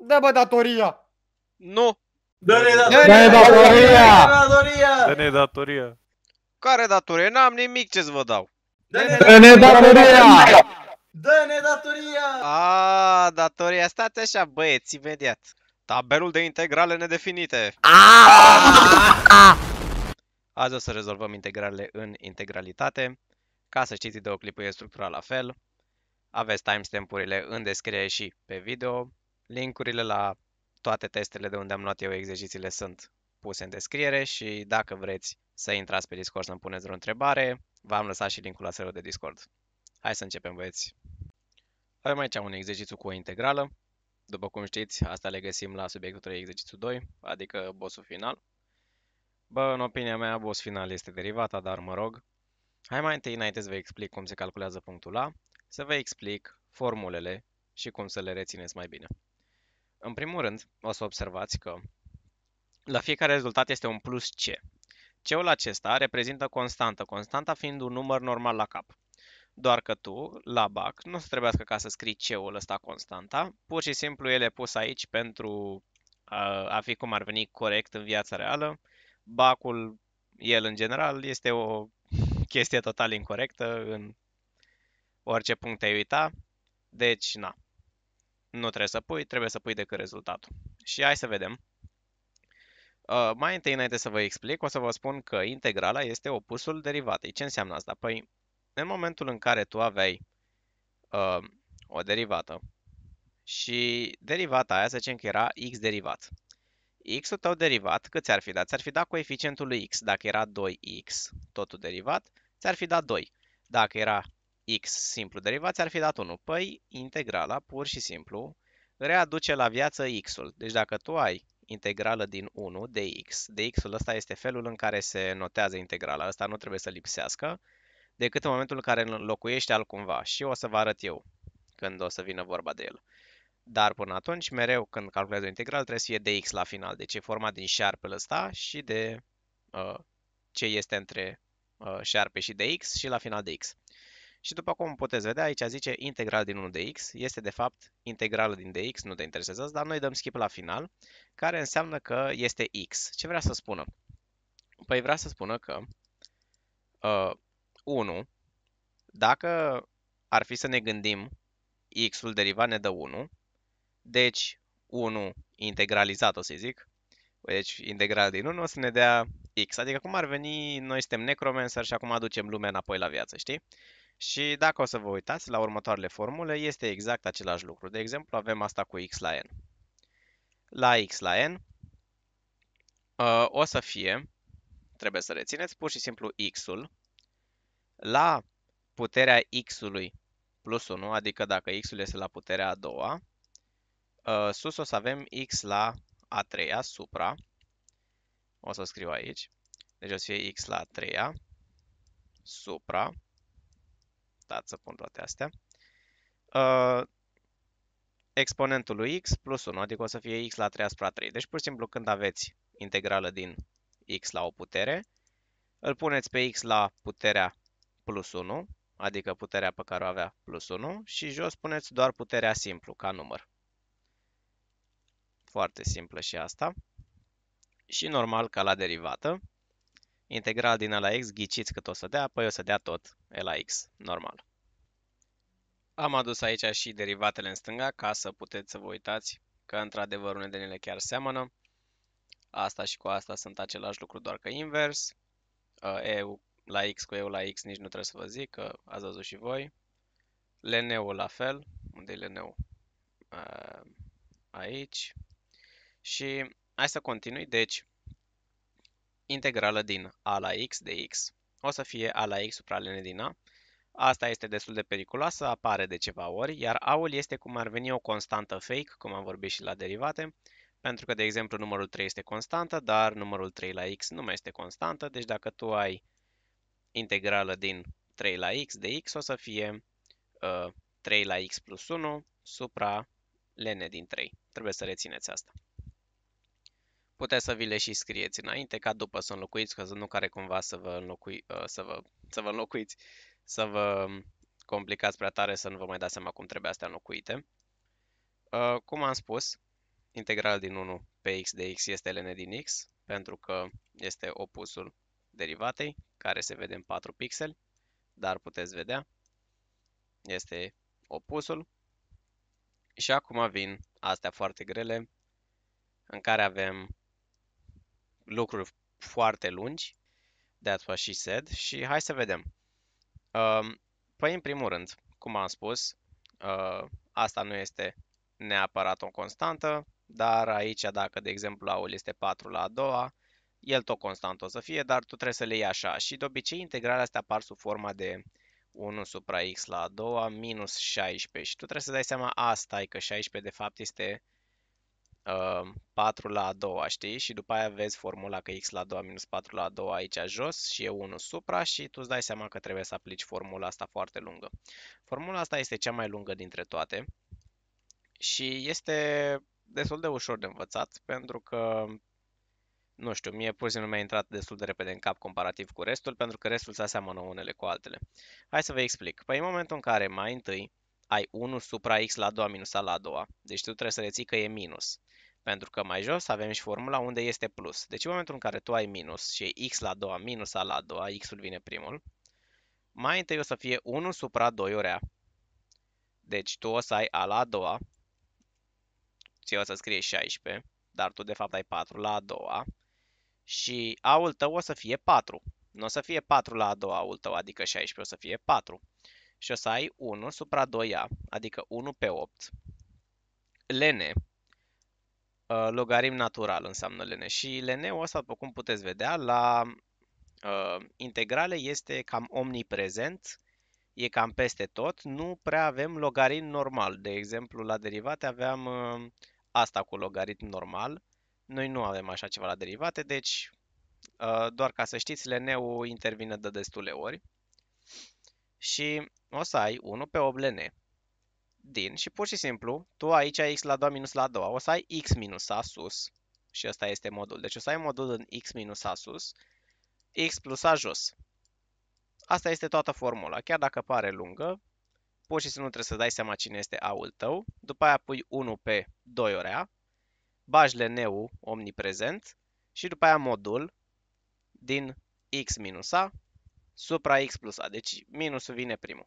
Dă bă datoria! Nu! Dă-ne datoria! Dă-ne datoria! Dă-ne datoria! Care datorie? N-am nimic ce-ți vă dau! Dă-ne datoria! Dă-ne datoria! Ah, datoria, stați așa băieți, imediat. Tabelul de integrale nedefinite. Azi o să rezolvăm integralele în integralitate. Ca să știți, clipă e structura la fel. Aveți timestamp-urile în descriere și pe video. Linkurile la toate testele de unde am luat eu exercițiile sunt puse în descriere și dacă vreți să intrați pe Discord să-mi puneți vreo întrebare, v-am lăsat și linkul la serverul de Discord. Hai să începem, băieți! Avem aici un exercițiu cu o integrală. După cum știți, asta le găsim la subiectul 3, exercițiu 2, adică bossul final. Bă, în opinia mea, boss final este derivata, dar mă rog. Hai mai întâi, înainte să vă explic cum se calculează punctul A, să vă explic formulele și cum să le rețineți mai bine. În primul rând, o să observați că la fiecare rezultat este un plus C. C-ul acesta reprezintă constantă, constanta fiind un număr normal la cap. Doar că tu, la BAC, nu o să trebuiască ca să scrii C-ul ăsta constanta, pur și simplu el e pus aici pentru a, a fi cum ar veni corect în viața reală. BAC-ul, el în general, este o chestie total incorrectă în orice punct ai uita. Deci, na, nu trebuie să pui, trebuie să pui decât rezultatul. Și hai să vedem. Uh, mai întâi, înainte să vă explic, o să vă spun că integrala este opusul derivatei. Ce înseamnă asta? Păi, în momentul în care tu aveai uh, o derivată și derivata aia, să zicem că era x derivat. x-ul tău derivat, cât ți-ar fi dat? Ți-ar fi dat coeficientul lui x. Dacă era 2x, totul derivat, ți-ar fi dat 2. Dacă era x simplu derivați ar fi dat 1. Păi integrala pur și simplu readuce la viață x-ul. Deci dacă tu ai integrală din 1 de x, de x-ul ăsta este felul în care se notează integrala. Ăsta nu trebuie să lipsească decât în momentul în care înlocuiește altcumva. Și o să vă arăt eu când o să vină vorba de el. Dar până atunci, mereu când calculez o integrală, trebuie să fie de x la final. Deci e forma din șarpele ăsta și de uh, ce este între uh, șarpe și de x și la final de x. Și după cum puteți vedea, aici zice integral din 1 de x, este de fapt integrală din dx, nu te interesează, dar noi dăm skip la final, care înseamnă că este x. Ce vrea să spună? Păi vrea să spună că uh, 1, dacă ar fi să ne gândim, x-ul derivat ne dă 1, deci 1 integralizat, o să zic, deci integral din 1 o să ne dea x. Adică cum ar veni, noi suntem necromancer și acum aducem lumea înapoi la viață, știi? Și dacă o să vă uitați la următoarele formule, este exact același lucru. De exemplu, avem asta cu x la n. La x la n uh, o să fie, trebuie să rețineți, pur și simplu x-ul la puterea x-ului plus 1, adică dacă x-ul este la puterea a doua, uh, sus o să avem x la a treia, supra, o să scriu aici, deci o să fie x la a treia, supra, stat să pun toate astea. Uh, exponentul lui x plus 1, adică o să fie x la 3 asupra 3. Deci pur și simplu când aveți integrală din x la o putere, îl puneți pe x la puterea plus 1, adică puterea pe care o avea plus 1, și jos puneți doar puterea simplu, ca număr. Foarte simplă și asta. Și normal ca la derivată, integral din la x, ghiciți cât o să dea, păi o să dea tot e la x, normal. Am adus aici și derivatele în stânga ca să puteți să vă uitați că într-adevăr unele din ele chiar seamănă. Asta și cu asta sunt același lucru, doar că invers. Uh, e la x cu eu la x nici nu trebuie să vă zic, că ați văzut și voi. Leneu la fel. Unde e leneu? Uh, aici. Și hai să continui. Deci, integrală din a la x de x o să fie a la x supra ln din a. Asta este destul de periculoasă, apare de ceva ori, iar a-ul este cum ar veni o constantă fake, cum am vorbit și la derivate, pentru că, de exemplu, numărul 3 este constantă, dar numărul 3 la x nu mai este constantă, deci dacă tu ai integrală din 3 la x de x, o să fie uh, 3 la x plus 1 supra ln din 3. Trebuie să rețineți asta puteți să vi le și scrieți înainte ca după să înlocuiți, că să nu care cumva să vă, înlocui, ă, să vă, să vă înlocuiți, să vă complicați prea tare să nu vă mai dați seama cum trebuie astea înlocuite. Ă, cum am spus, integral din 1 pe x de x este ln din x, pentru că este opusul derivatei, care se vede în 4 pixeli, dar puteți vedea, este opusul. Și acum vin astea foarte grele, în care avem lucruri foarte lungi, that's what she said, și hai să vedem. Uh, păi, în primul rând, cum am spus, uh, asta nu este neapărat o constantă, dar aici dacă, de exemplu, aul este 4 la a doua, el tot constant o să fie, dar tu trebuie să le iei așa. Și de obicei integrarea astea apar sub forma de 1 supra x la a doua minus 16 și tu trebuie să dai seama asta, că 16 de fapt este 4 uh, la a doua, știi? Și după aia vezi formula că x la a doua minus 4 la a doua aici jos și e 1 supra și tu îți dai seama că trebuie să aplici formula asta foarte lungă. Formula asta este cea mai lungă dintre toate și este destul de ușor de învățat pentru că nu știu, mie pur și simplu mi-a intrat destul de repede în cap comparativ cu restul, pentru că restul se aseamănă unele cu altele. Hai să vă explic. Păi în momentul în care mai întâi ai 1 supra x la 2 minus a la 2. Deci tu trebuie să reții că e minus. Pentru că mai jos avem și formula unde este plus. Deci în momentul în care tu ai minus și e x la 2 minus a la 2, x-ul vine primul, mai întâi o să fie 1 supra 2 ori a. Deci tu o să ai a la 2, ție o să scrie 16, dar tu de fapt ai 4 la a doua și a-ul tău o să fie 4. Nu o să fie 4 la a doua ul tău, adică 16, o să fie 4 și o să ai 1 supra 2a, adică 1 pe 8. Lene, uh, logaritm logarim natural înseamnă lene și ln-ul ăsta, după cum puteți vedea, la uh, integrale este cam omniprezent, e cam peste tot, nu prea avem logaritm normal. De exemplu, la derivate aveam uh, asta cu logaritm normal, noi nu avem așa ceva la derivate, deci uh, doar ca să știți, ln-ul intervine de destule ori și o să ai 1 pe 8 ln din și pur și simplu tu aici ai x la 2 minus la 2, o să ai x minus a sus și ăsta este modul. Deci o să ai modul în x minus a sus, x plus a jos. Asta este toată formula, chiar dacă pare lungă, pur și simplu trebuie să dai seama cine este A-ul tău, după aia pui 1 pe 2 ori A, bagi LN-ul omniprezent și după aia modul din x minus A supra x plus a. Deci minusul vine primul.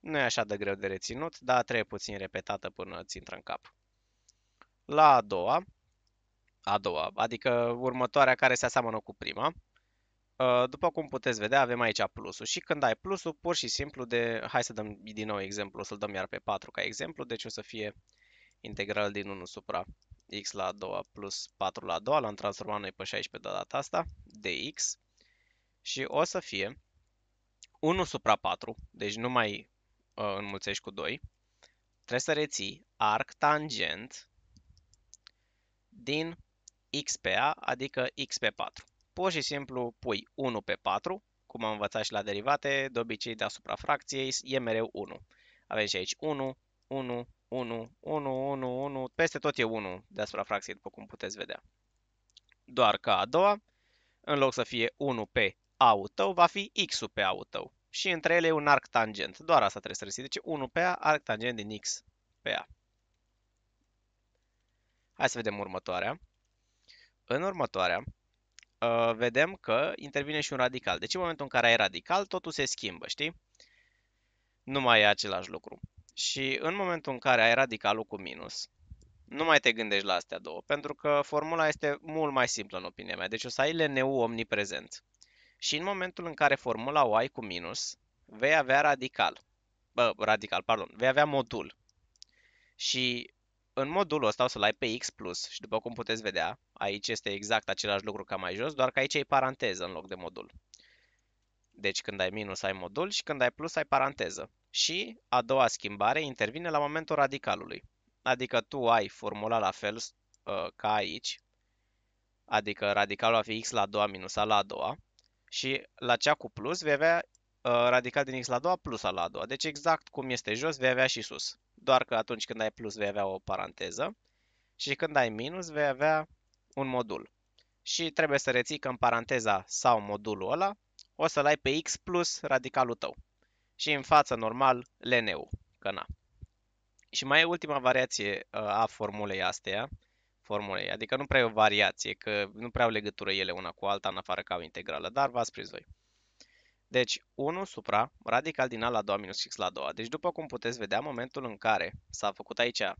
Nu e așa de greu de reținut, dar trebuie puțin repetată până ți intră în cap. La a doua, a doua, adică următoarea care se aseamănă cu prima, uh, după cum puteți vedea, avem aici plusul și când ai plusul, pur și simplu de, hai să dăm din nou exemplu, o să-l dăm iar pe 4 ca exemplu, deci o să fie integral din 1 supra x la a doua plus 4 la a doua, l-am transformat noi pe 16 de data asta, dx, și o să fie 1 supra 4, deci nu mai uh, înmulțești cu 2, trebuie să reții arc tangent din x pe a, adică x pe 4. Pur și simplu pui 1 pe 4, cum am învățat și la derivate, de obicei deasupra fracției e mereu 1. Avem și aici 1, 1, 1, 1, 1, 1, peste tot e 1 deasupra fracției, după cum puteți vedea. Doar ca a doua, în loc să fie 1 pe a-ul tău va fi X-ul pe A-ul tău. Și între ele e un arc tangent. Doar asta trebuie să residice. Deci 1 pe A, arc tangent din X pe A. Hai să vedem următoarea. În următoarea, ă, vedem că intervine și un radical. Deci în momentul în care ai radical, totul se schimbă, știi? Nu mai e același lucru. Și în momentul în care ai radicalul cu minus, nu mai te gândești la astea două, pentru că formula este mult mai simplă în opinia mea. Deci o să ai LNU omniprezent. Și în momentul în care formula o ai cu minus, vei avea radical. Bă, radical, pardon. Vei avea modul. Și în modulul ăsta o să-l ai pe x plus și după cum puteți vedea, aici este exact același lucru ca mai jos, doar că aici e paranteză în loc de modul. Deci când ai minus ai modul și când ai plus ai paranteză. Și a doua schimbare intervine la momentul radicalului. Adică tu ai formula la fel uh, ca aici, adică radicalul va fi x la a doua minus a la a doua, și la cea cu plus vei avea uh, radical din x la a doua plus a la a doua. Deci exact cum este jos vei avea și sus. Doar că atunci când ai plus vei avea o paranteză și când ai minus vei avea un modul. Și trebuie să reții că în paranteza sau modulul ăla o să-l ai pe x plus radicalul tău. Și în față normal leneu, că na. Și mai e ultima variație uh, a formulei astea, formulei. Adică nu prea e o variație, că nu prea au legătură ele una cu alta, în afară ca o integrală, dar v-ați prins voi. Deci, 1 supra radical din a la 2 minus x la 2. Deci, după cum puteți vedea, momentul în care s-a făcut aici uh,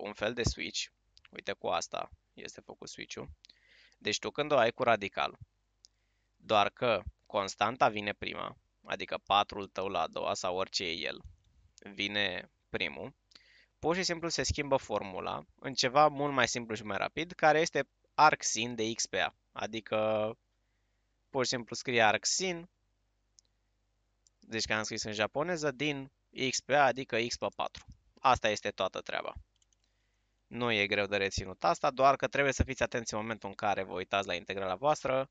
un fel de switch, uite cu asta este făcut switch-ul, deci tu când o ai cu radical, doar că constanta vine prima, adică 4-ul tău la a doua sau orice e el, vine primul, pur și simplu se schimbă formula în ceva mult mai simplu și mai rapid, care este arcsin de x pe a. Adică pur și simplu scrie arcsin, deci că am scris în japoneză, din x pe a, adică x pe 4. Asta este toată treaba. Nu e greu de reținut asta, doar că trebuie să fiți atenți în momentul în care vă uitați la integrala voastră,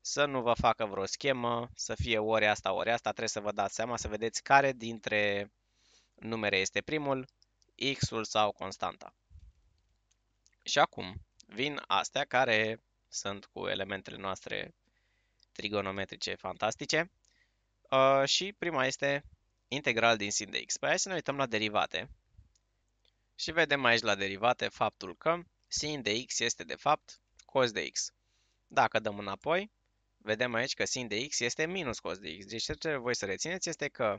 să nu vă facă vreo schemă, să fie ori asta, ori asta, trebuie să vă dați seama, să vedeți care dintre numere este primul, x-ul sau constanta. Și acum vin astea care sunt cu elementele noastre trigonometrice fantastice. Uh, și prima este integral din sin de x. Păi hai să ne uităm la derivate. Și vedem aici la derivate faptul că sin de x este de fapt cos de x. Dacă dăm înapoi, vedem aici că sin de x este minus cos de x. Deci ce trebuie voi să rețineți este că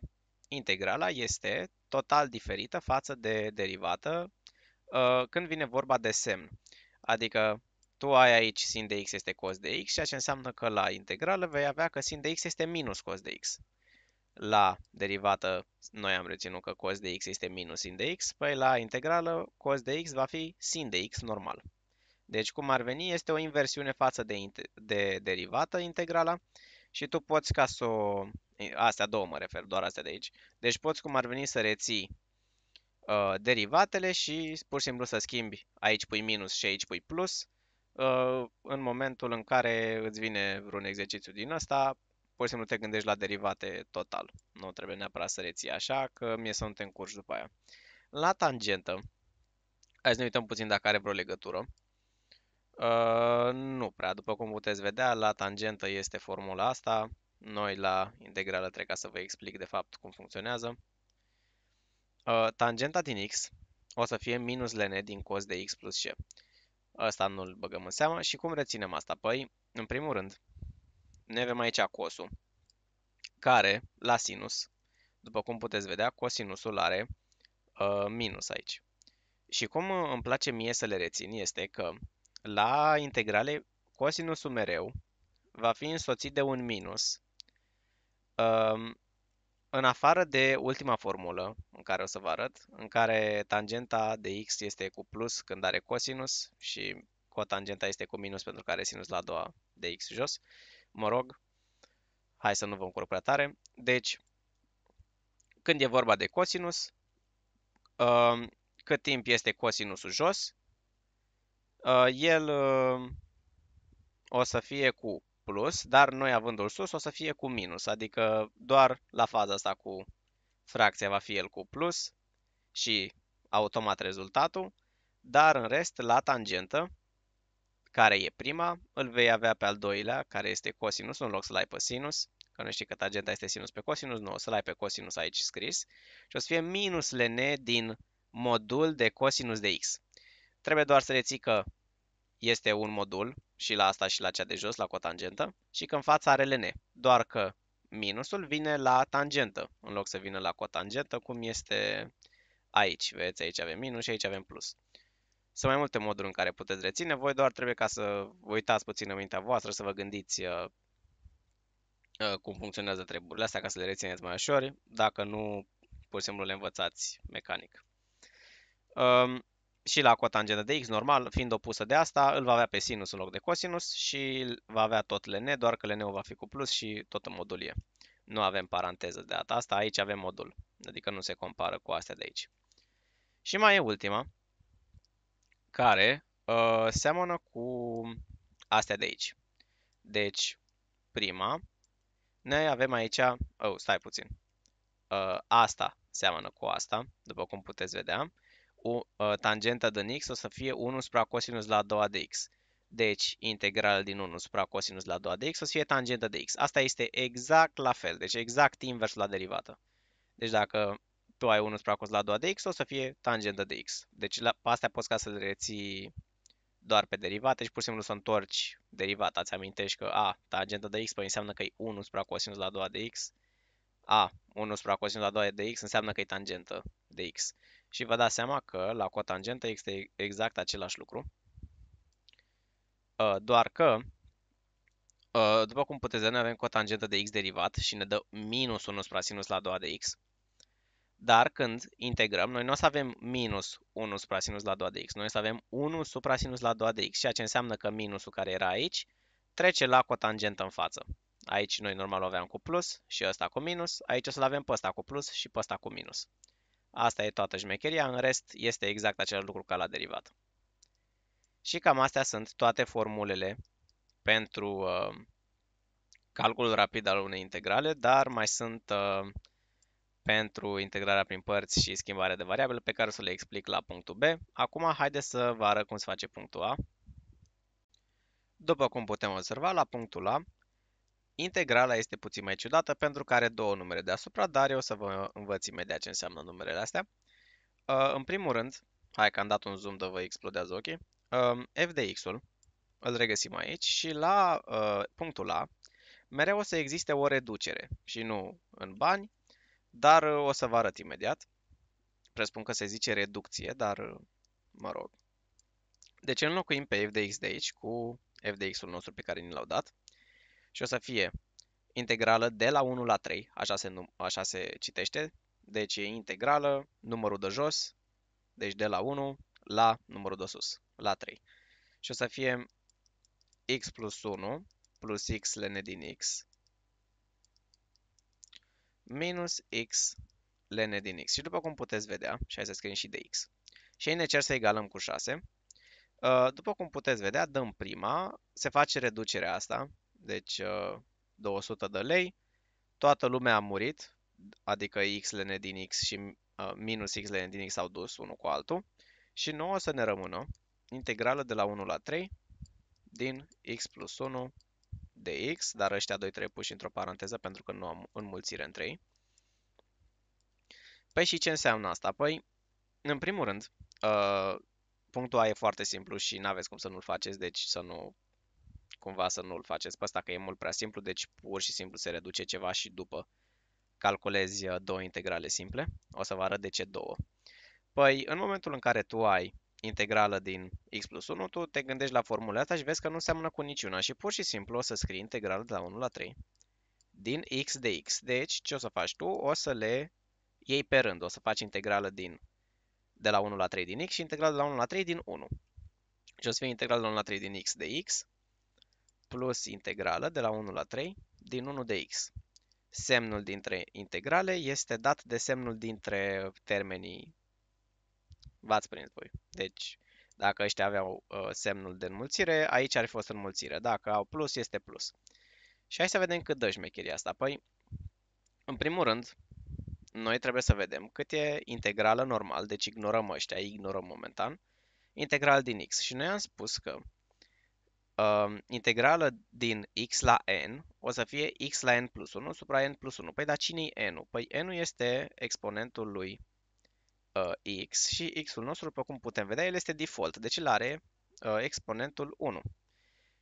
integrala este total diferită față de derivată uh, când vine vorba de semn. Adică tu ai aici sin de x este cos de x, ceea ce înseamnă că la integrală vei avea că sin de x este minus cos de x. La derivată noi am reținut că cos de x este minus sin de x, păi la integrală cos de x va fi sin de x normal. Deci cum ar veni este o inversiune față de, de derivată integrala, și tu poți ca să o... Astea două mă refer, doar astea de aici. Deci poți cum ar veni să reții uh, derivatele și pur și simplu să schimbi. Aici pui minus și aici pui plus. Uh, în momentul în care îți vine vreun exercițiu din ăsta, pur și simplu te gândești la derivate total. Nu trebuie neapărat să reții așa, că mie să nu te încurci după aia. La tangentă, hai să ne uităm puțin dacă are vreo legătură. Uh, nu prea, după cum puteți vedea, la tangentă este formula asta. Noi la integrală trec ca să vă explic de fapt cum funcționează. Uh, tangenta din x o să fie minus ln din cos de x plus c. Asta nu-l băgăm în seamă. Și cum reținem asta? Păi, în primul rând, ne avem aici cosul, care la sinus, după cum puteți vedea, cosinusul are uh, minus aici. Și cum îmi place mie să le rețin este că la integrale, cosinusul mereu va fi însoțit de un minus. Ehm, în afară de ultima formulă în care o să vă arăt, în care tangenta de x este cu plus când are cosinus și cotangenta este cu minus pentru că are sinus la a doua de x jos, mă rog, hai să nu vom încurc prea tare. Deci, când e vorba de cosinus, ehm, cât timp este cosinusul jos, Uh, el uh, o să fie cu plus, dar noi avândul l sus o să fie cu minus, adică doar la faza asta cu fracția va fi el cu plus și automat rezultatul, dar în rest la tangentă, care e prima, îl vei avea pe al doilea, care este cosinus, în loc să-l ai pe sinus, că nu știi că tangenta este sinus pe cosinus, nu, o să-l ai pe cosinus aici scris, și o să fie minus ln din modul de cosinus de x. Trebuie doar să reții că este un modul și la asta și la cea de jos, la cotangentă, și că în fața are ln. Doar că minusul vine la tangentă, în loc să vină la cotangentă, cum este aici. Vedeți, aici avem minus și aici avem plus. Sunt mai multe moduri în care puteți reține, voi doar trebuie ca să vă uitați puțin în mintea voastră, să vă gândiți uh, uh, cum funcționează treburile astea ca să le rețineți mai ușor, dacă nu, pur și simplu le învățați mecanic. Um, și la cotangentă de x, normal, fiind opusă de asta, îl va avea pe sinus în loc de cosinus și va avea tot ln, doar că ln va fi cu plus și tot în modulie. Nu avem paranteză de data asta, aici avem modul, adică nu se compară cu astea de aici. Și mai e ultima, care uh, seamănă cu astea de aici. Deci, prima, noi avem aici, oh, stai puțin, uh, asta seamănă cu asta, după cum puteți vedea, u, uh, tangenta din x o să fie 1 supra cosinus la a doua de x. Deci, integrală din 1 supra cosinus la a doua de x o să fie tangenta de x. Asta este exact la fel, deci exact invers la derivată. Deci dacă tu ai 1 supra cos la a doua de x, o să fie tangenta de x. Deci la, astea poți ca să le reții doar pe derivate și pur și simplu să întorci derivata. Îți amintești că a, tangenta de x păi înseamnă că e 1 supra cosinus la a doua de x. A, 1 supra cosinus la a doua de x înseamnă că e tangentă de x. Și vă dați seama că la cotangentă este exact același lucru. Uh, doar că, uh, după cum puteți vedea, noi avem cotangentă de x derivat și ne dă minus 1 supra sinus la 2 de x. Dar când integrăm, noi nu o să avem minus 1 supra sinus la 2 de x, noi o să avem 1 supra sinus la 2 de x, ceea ce înseamnă că minusul care era aici trece la cotangentă în față. Aici noi normal o aveam cu plus și ăsta cu minus, aici o să-l avem pe ăsta cu plus și pe ăsta cu minus. Asta e toată șmecheria, în rest este exact același lucru ca la derivat. Și cam astea sunt toate formulele pentru uh, calculul rapid al unei integrale, dar mai sunt uh, pentru integrarea prin părți și schimbarea de variabile pe care o să le explic la punctul B. Acum haideți să vă arăt cum se face punctul A. După cum putem observa, la punctul A Integrala este puțin mai ciudată pentru că are două numere deasupra, dar eu o să vă învăț imediat ce înseamnă numerele astea. Uh, în primul rând, hai că am dat un zoom de vă explodează ochii, um, f de x-ul îl regăsim aici și la uh, punctul A mereu o să existe o reducere și nu în bani, dar uh, o să vă arăt imediat. Presupun că se zice reducție, dar mă rog. Deci înlocuim pe f de x de aici cu f de x-ul nostru pe care ni l-au dat și o să fie integrală de la 1 la 3, așa se, așa se citește. Deci e integrală, numărul de jos, deci de la 1 la numărul de sus, la 3. Și o să fie x plus 1 plus x ln din x minus x ln din x. Și după cum puteți vedea, și hai să scriem și de x. Și ne cer să egalăm cu 6. Ă, după cum puteți vedea, dăm prima, se face reducerea asta, deci 200 uh, de lei, toată lumea a murit, adică x lene din x și uh, minus x lene din x s-au dus unul cu altul, și nouă o să ne rămână integrală de la 1 la 3 din x plus 1 de x, dar ăștia doi trebuie puși într-o paranteză pentru că nu am înmulțire între ei. Păi și ce înseamnă asta? Păi, în primul rând, uh, punctul A e foarte simplu și nu aveți cum să nu-l faceți, deci să nu cumva să nu-l faceți pe ăsta, că e mult prea simplu, deci pur și simplu se reduce ceva și după calculezi uh, două integrale simple. O să vă arăt de ce două. Păi, în momentul în care tu ai integrală din x plus 1, tu te gândești la formula asta și vezi că nu seamănă cu niciuna și pur și simplu o să scrii integrală de la 1 la 3 din x de x. Deci, ce o să faci tu? O să le iei pe rând. O să faci integrală din de la 1 la 3 din x și integrală de la 1 la 3 din 1. Și o să fie integrală de la 1 la 3 din x de x plus integrală de la 1 la 3 din 1 de x. Semnul dintre integrale este dat de semnul dintre termenii v-ați prins voi. Deci, dacă ăștia aveau uh, semnul de înmulțire, aici ar fi fost înmulțire. Dacă au plus, este plus. Și hai să vedem cât dă șmecheria asta. Păi, în primul rând, noi trebuie să vedem cât e integrală normal, deci ignorăm ăștia, ignorăm momentan, integral din x. Și noi am spus că uh, integrală din x la n o să fie x la n plus 1 supra n plus 1. Păi dar cine e n-ul? Păi n-ul este exponentul lui uh, x și x-ul nostru, după cum putem vedea, el este default, deci el are uh, exponentul 1.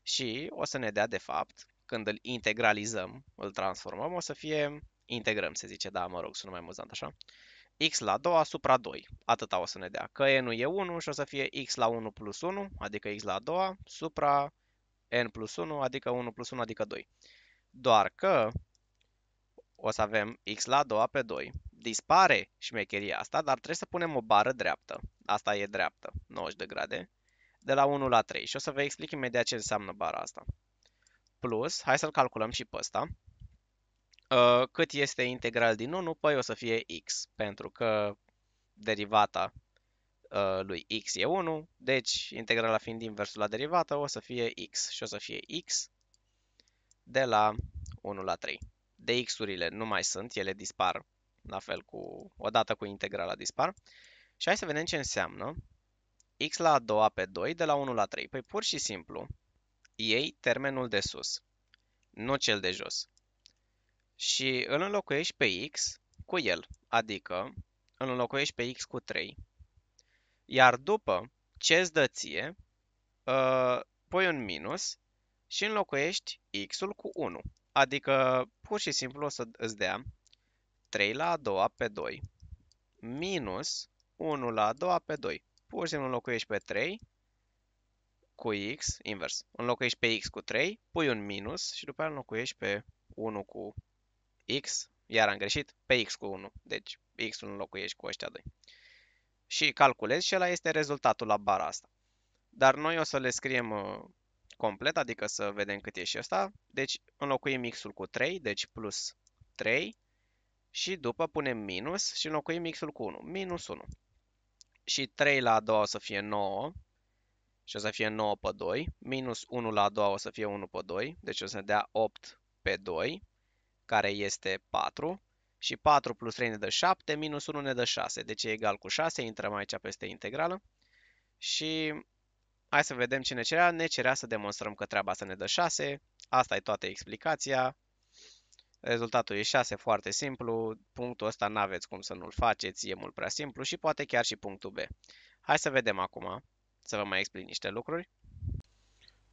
Și o să ne dea, de fapt, când îl integralizăm, îl transformăm, o să fie, integrăm se zice, da, mă rog, sună mai amuzant așa, x la 2 asupra 2, atâta o să ne dea, că n-ul e 1 și o să fie x la 1 plus 1, adică x la 2 supra n plus 1, adică 1 plus 1, adică 2. Doar că o să avem x la 2 pe 2. Dispare șmecheria asta, dar trebuie să punem o bară dreaptă. Asta e dreaptă, 90 de grade, de la 1 la 3. Și o să vă explic imediat ce înseamnă bara asta. Plus, hai să-l calculăm și pe ăsta. Ă, cât este integral din 1? Păi o să fie x, pentru că derivata Uh, lui x e 1, deci integrala fiind inversul la derivată o să fie x și o să fie x de la 1 la 3. x urile nu mai sunt, ele dispar la fel cu, odată cu integrala dispar. Și hai să vedem ce înseamnă x la a doua pe 2 de la 1 la 3. Păi pur și simplu iei termenul de sus, nu cel de jos. Și îl înlocuiești pe x cu el, adică îl înlocuiești pe x cu 3 iar după ce îți dă ție, uh, pui un minus și înlocuiești x-ul cu 1. Adică pur și simplu o să îți dea 3 la a doua pe 2 minus 1 la a doua pe 2. Pur și simplu înlocuiești pe 3 cu x, invers. Înlocuiești pe x cu 3, pui un minus și după aceea înlocuiești pe 1 cu x, iar am greșit, pe x cu 1. Deci x-ul înlocuiești cu ăștia 2 și calculezi și ăla este rezultatul la bara asta. Dar noi o să le scriem uh, complet, adică să vedem cât e și ăsta. Deci înlocuim x-ul cu 3, deci plus 3 și după punem minus și înlocuim x-ul cu 1, minus 1. Și 3 la a doua o să fie 9 și o să fie 9 pe 2, minus 1 la a doua o să fie 1 pe 2, deci o să ne dea 8 pe 2, care este 4 și 4 plus 3 ne dă 7, minus 1 ne dă 6, deci e egal cu 6, intrăm aici peste integrală și hai să vedem ce ne cerea. Ne cerea să demonstrăm că treaba să ne dă 6, asta e toată explicația, rezultatul e 6, foarte simplu, punctul ăsta n aveți cum să nu-l faceți, e mult prea simplu și poate chiar și punctul B. Hai să vedem acum, să vă mai explic niște lucruri.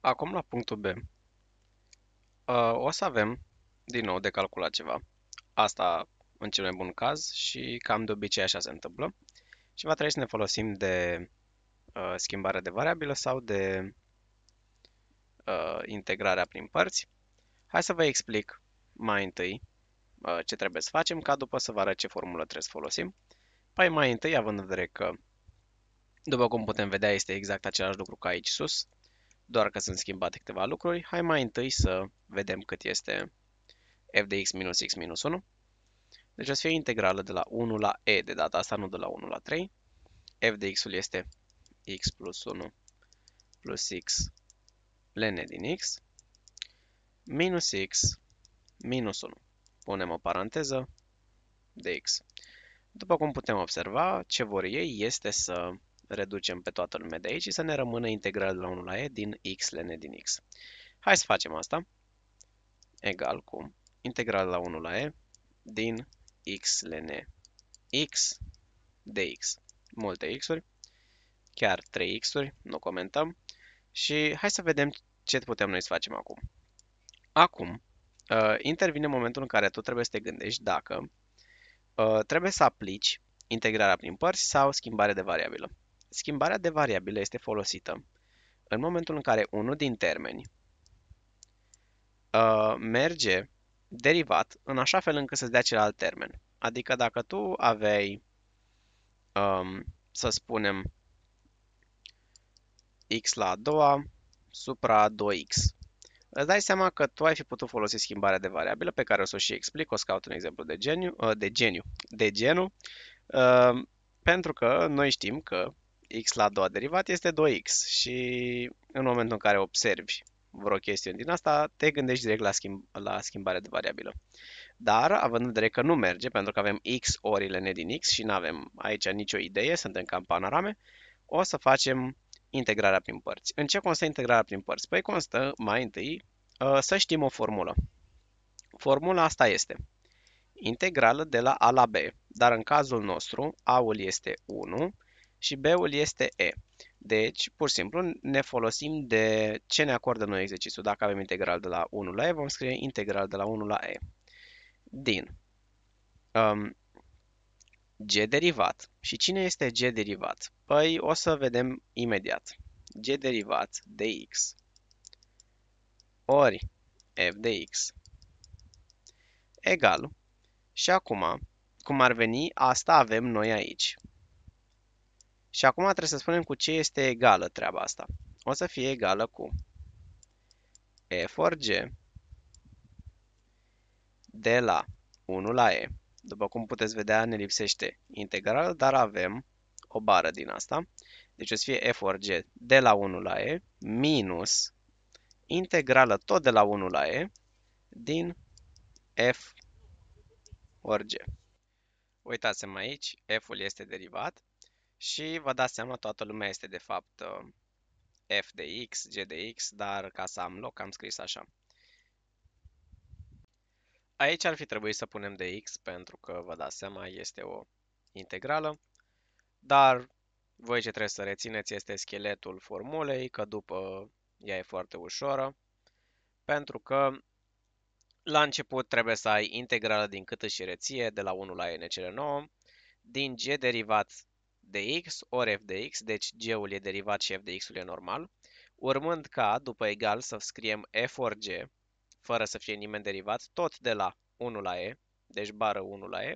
Acum la punctul B. Uh, o să avem, din nou, de calculat ceva. Asta în cel mai bun caz și cam de obicei așa se întâmplă. Și va trebui să ne folosim de uh, schimbarea de variabilă sau de uh, integrarea prin părți. Hai să vă explic mai întâi uh, ce trebuie să facem, ca după să vă arăt ce formulă trebuie să folosim. Păi mai întâi, având în vedere că, după cum putem vedea, este exact același lucru ca aici sus, doar că sunt schimbate câteva lucruri, hai mai întâi să vedem cât este f de x minus x minus 1. Deci o să fie integrală de la 1 la e de data asta, nu de la 1 la 3. f de x-ul este x plus 1 plus x ln din x minus x minus 1. Punem o paranteză de x. După cum putem observa, ce vor ei este să reducem pe toată lumea de aici și să ne rămână integral de la 1 la e din x ln din x. Hai să facem asta. Egal cu integral la 1 la e din x ln x dx. Multe x-uri, chiar 3 x-uri, nu comentăm. Și hai să vedem ce putem noi să facem acum. Acum, uh, intervine momentul în care tu trebuie să te gândești dacă uh, trebuie să aplici integrarea prin părți sau schimbarea de variabilă. Schimbarea de variabilă este folosită în momentul în care unul din termeni uh, merge derivat în așa fel încât să-ți dea celălalt termen. Adică dacă tu aveai, um, să spunem, x la a doua supra 2x. Îți dai seama că tu ai fi putut folosi schimbarea de variabilă pe care o să o și explic, o să caut un exemplu de geniu, uh, de geniu, de genul, um, pentru că noi știm că x la a doua derivat este 2x și în momentul în care observi vreo chestiune din asta, te gândești direct la, schimb, la schimbare de variabilă. Dar, având în vedere că nu merge, pentru că avem x orile ne din x și nu avem aici nicio idee, suntem cam panorame, o să facem integrarea prin părți. În ce constă integrarea prin părți? Păi constă mai întâi ă, să știm o formulă. Formula asta este integrală de la a la b, dar în cazul nostru a-ul este 1, și B-ul este E. Deci, pur și simplu, ne folosim de ce ne acordă noi exercițiul. Dacă avem integral de la 1 la E, vom scrie integral de la 1 la E. Din um, G derivat. Și cine este G derivat? Păi o să vedem imediat. G derivat de X ori F de X egal. Și acum, cum ar veni, asta avem noi aici. Și acum trebuie să spunem cu ce este egală treaba asta. O să fie egală cu E for G de la 1 la E. După cum puteți vedea, ne lipsește integrală, dar avem o bară din asta. Deci o să fie F ori G de la 1 la E minus integrală tot de la 1 la E din F ori G. Uitați-mă aici, F-ul este derivat, și vă dați seama, toată lumea este de fapt uh, f de x, g de x, dar ca să am loc am scris așa. Aici ar fi trebuit să punem de x pentru că, vă dați seama, este o integrală. Dar voi ce trebuie să rețineți este scheletul formulei, că după ea e foarte ușoră. Pentru că la început trebuie să ai integrală din câtă și reție, de la 1 la n cele 9, din g derivat de x ori f de x, deci g-ul e derivat și f de x-ul e normal, urmând ca, după egal, să scriem f ori g, fără să fie nimeni derivat, tot de la 1 la e, deci bară 1 la e,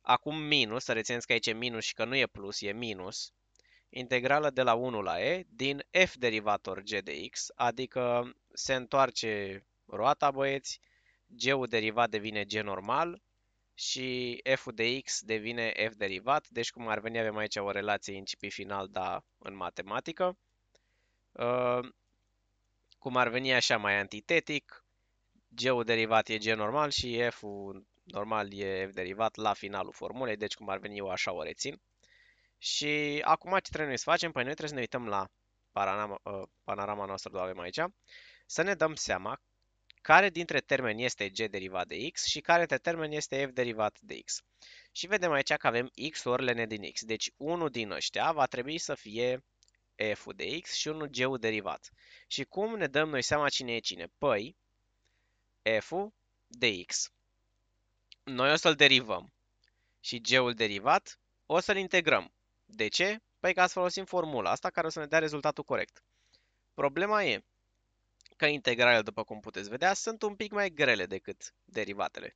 acum minus, să rețineți că aici e minus și că nu e plus, e minus, integrală de la 1 la e din f derivator g de x, adică se întoarce roata, băieți, g-ul derivat devine g normal, și f-ul de x devine f derivat, deci cum ar veni avem aici o relație incipit-final, dar în matematică. Uh, cum ar veni așa mai antitetic, g-ul derivat e g normal și f-ul normal e f derivat la finalul formulei, deci cum ar veni eu așa o rețin. Și acum ce trebuie să facem? Păi noi trebuie să ne uităm la panorama, uh, panorama noastră, o avem aici, să ne dăm seama care dintre termeni este g derivat de x și care dintre termeni este f derivat de x. Și vedem aici că avem x ori ln din x. Deci unul din ăștia va trebui să fie f-ul de x și unul g-ul derivat. Și cum ne dăm noi seama cine e cine? Păi, f-ul de x. Noi o să-l derivăm și g-ul derivat o să-l integrăm. De ce? Păi că să folosim formula asta care o să ne dea rezultatul corect. Problema e, că integralele, după cum puteți vedea, sunt un pic mai grele decât derivatele.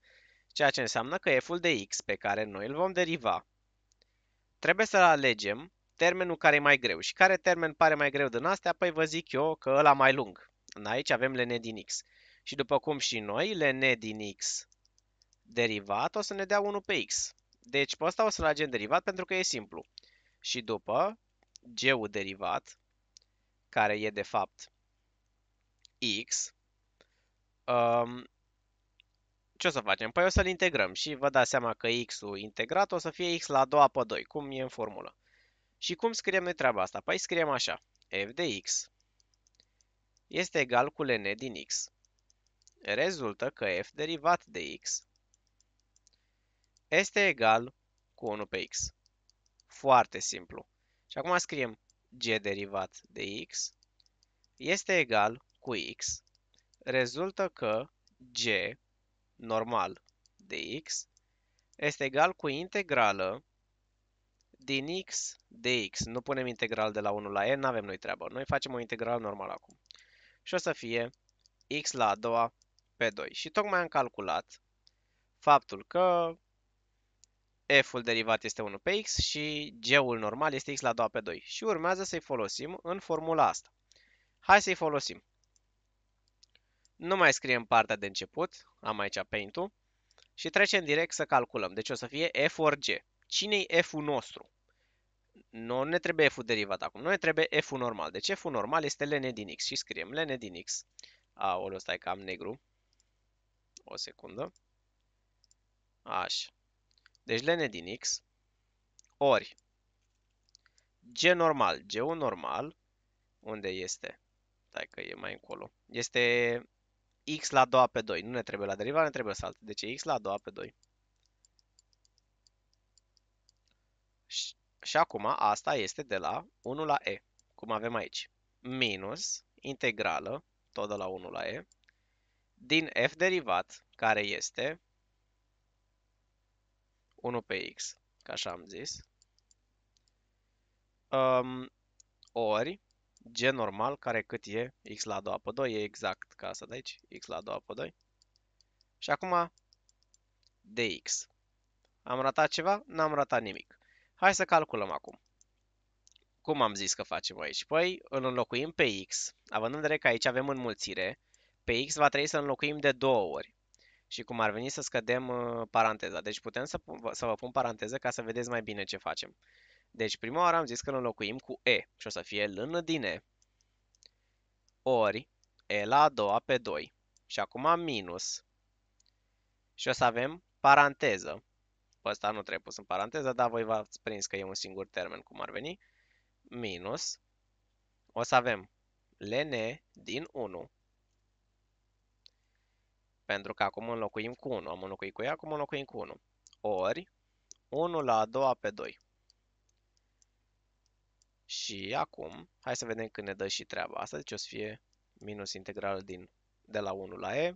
Ceea ce înseamnă că f-ul de x pe care noi îl vom deriva trebuie să alegem termenul care e mai greu. Și care termen pare mai greu din astea? Păi vă zic eu că ăla mai lung. Aici avem ln din x. Și după cum și noi, ln din x derivat o să ne dea 1 pe x. Deci pe ăsta o să-l agem derivat pentru că e simplu. Și după g-ul derivat, care e de fapt x, um, ce o să facem? Păi o să-l integrăm și vă dați seama că x-ul integrat o să fie x la 2 pe 2, cum e în formulă. Și cum scriem noi treaba asta? Păi scriem așa, f de x este egal cu ln din x. Rezultă că f derivat de x este egal cu 1 pe x. Foarte simplu. Și acum scriem g derivat de x este egal cu x, rezultă că g normal de x este egal cu integrală din x dx. Nu punem integral de la 1 la e, nu avem noi treabă. Noi facem o integrală normală acum. Și o să fie x la a doua pe 2. Și tocmai am calculat faptul că f-ul derivat este 1 pe x și g-ul normal este x la 2 pe 2. Și urmează să-i folosim în formula asta. Hai să-i folosim. Nu mai scriem partea de început, am aici Paint-ul, și trecem direct să calculăm. Deci o să fie F ori G. Cine-i F-ul nostru? Nu ne trebuie F-ul derivat acum, nu ne trebuie F-ul normal. Deci F-ul normal este ln din X și scriem ln din X. O stai că cam negru. O secundă. Așa. Deci ln din X ori G normal, g ul normal, unde este? Stai că e mai încolo. Este x la a doua pe 2. Nu ne trebuie la derivare, ne trebuie salt. Deci e x la a doua pe 2. Și, și acum asta este de la 1 la e, cum avem aici. Minus integrală, tot de la 1 la e, din f derivat, care este 1 pe x, ca așa am zis, um, ori g normal, care cât e x la a doua pe 2, e exact ca asta de aici, x la a doua pe 2. Și acum dx. Am ratat ceva? N-am ratat nimic. Hai să calculăm acum. Cum am zis că facem aici? Păi îl înlocuim pe x, având în vedere că aici avem înmulțire, pe x va trebui să înlocuim de două ori. Și cum ar veni să scădem uh, paranteza. Deci putem să, să vă pun paranteză ca să vedeți mai bine ce facem. Deci prima oară am zis că îl înlocuim cu E și o să fie L din E. Ori E la a doua pe 2. Și acum minus. Și o să avem paranteză. Pe ăsta nu trebuie pus în paranteză, dar voi v-ați prins că e un singur termen, cum ar veni. Minus. O să avem ln din 1. Pentru că acum înlocuim cu 1. Am înlocuit cu ea, acum înlocuim cu 1. Ori 1 la a doua pe 2. Și acum, hai să vedem când ne dă și treaba asta, deci o să fie minus integral din, de la 1 la e,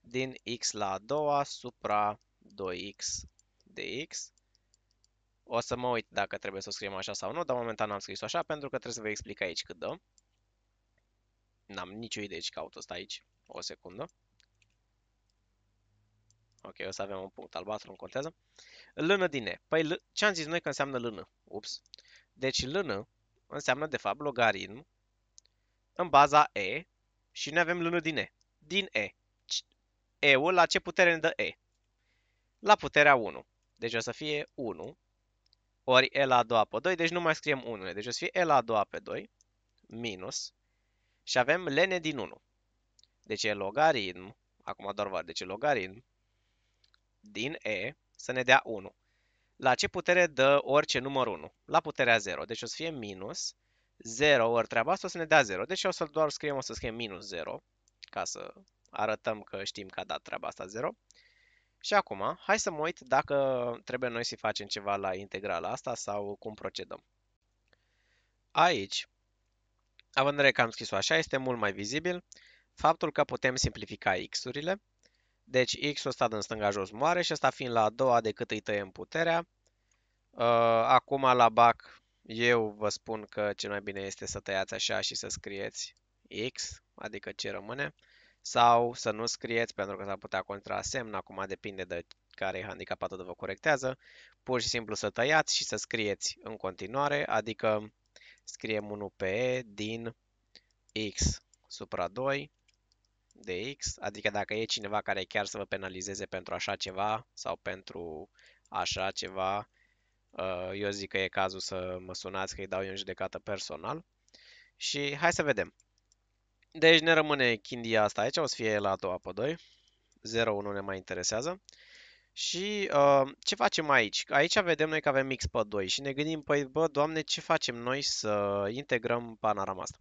din x la a doua supra 2x de x. O să mă uit dacă trebuie să o scriem așa sau nu, dar momentan am scris-o așa pentru că trebuie să vă explic aici cât dă. N-am nicio idee ce caut ăsta aici. O secundă. Ok, o să avem un punct albastru, nu contează. Lână din E. Păi ce am zis noi că înseamnă lână? Ups. Deci lână înseamnă de fapt logaritm în baza E și noi avem lână din E. Din E. E-ul la ce putere ne dă E? La puterea 1. Deci o să fie 1 ori E la a doua pe 2, deci nu mai scriem 1. Deci o să fie E la a doua pe 2 minus și avem lene din 1. Deci e logaritm, acum doar var, deci e logaritm din E să ne dea 1. La ce putere dă orice număr 1? La puterea 0. Deci o să fie minus 0 ori treaba asta o să ne dea 0. Deci o să doar scriem, o să scriem minus 0 ca să arătăm că știm că a dat treaba asta 0. Și acum, hai să mă uit dacă trebuie noi să facem ceva la integrala asta sau cum procedăm. Aici, având în că am scris-o așa, este mult mai vizibil faptul că putem simplifica x-urile deci X-ul ăsta din stânga jos moare și asta fiind la a doua decât îi tăiem puterea. Uh, acum la BAC eu vă spun că cel mai bine este să tăiați așa și să scrieți X, adică ce rămâne, sau să nu scrieți pentru că s-ar putea contrasemn, acum depinde de care e handicapatul de vă corectează, pur și simplu să tăiați și să scrieți în continuare, adică scriem 1 pe din X supra 2 de X, adică dacă e cineva care chiar să vă penalizeze pentru așa ceva sau pentru așa ceva, uh, eu zic că e cazul să mă sunați, că îi dau eu în judecată personal. Și hai să vedem. Deci ne rămâne chindia asta aici, o să fie la a doua pe 2. 0 1 ne mai interesează. Și uh, ce facem aici? Aici vedem noi că avem x pe 2 și ne gândim, păi, bă, doamne, ce facem noi să integrăm panorama asta?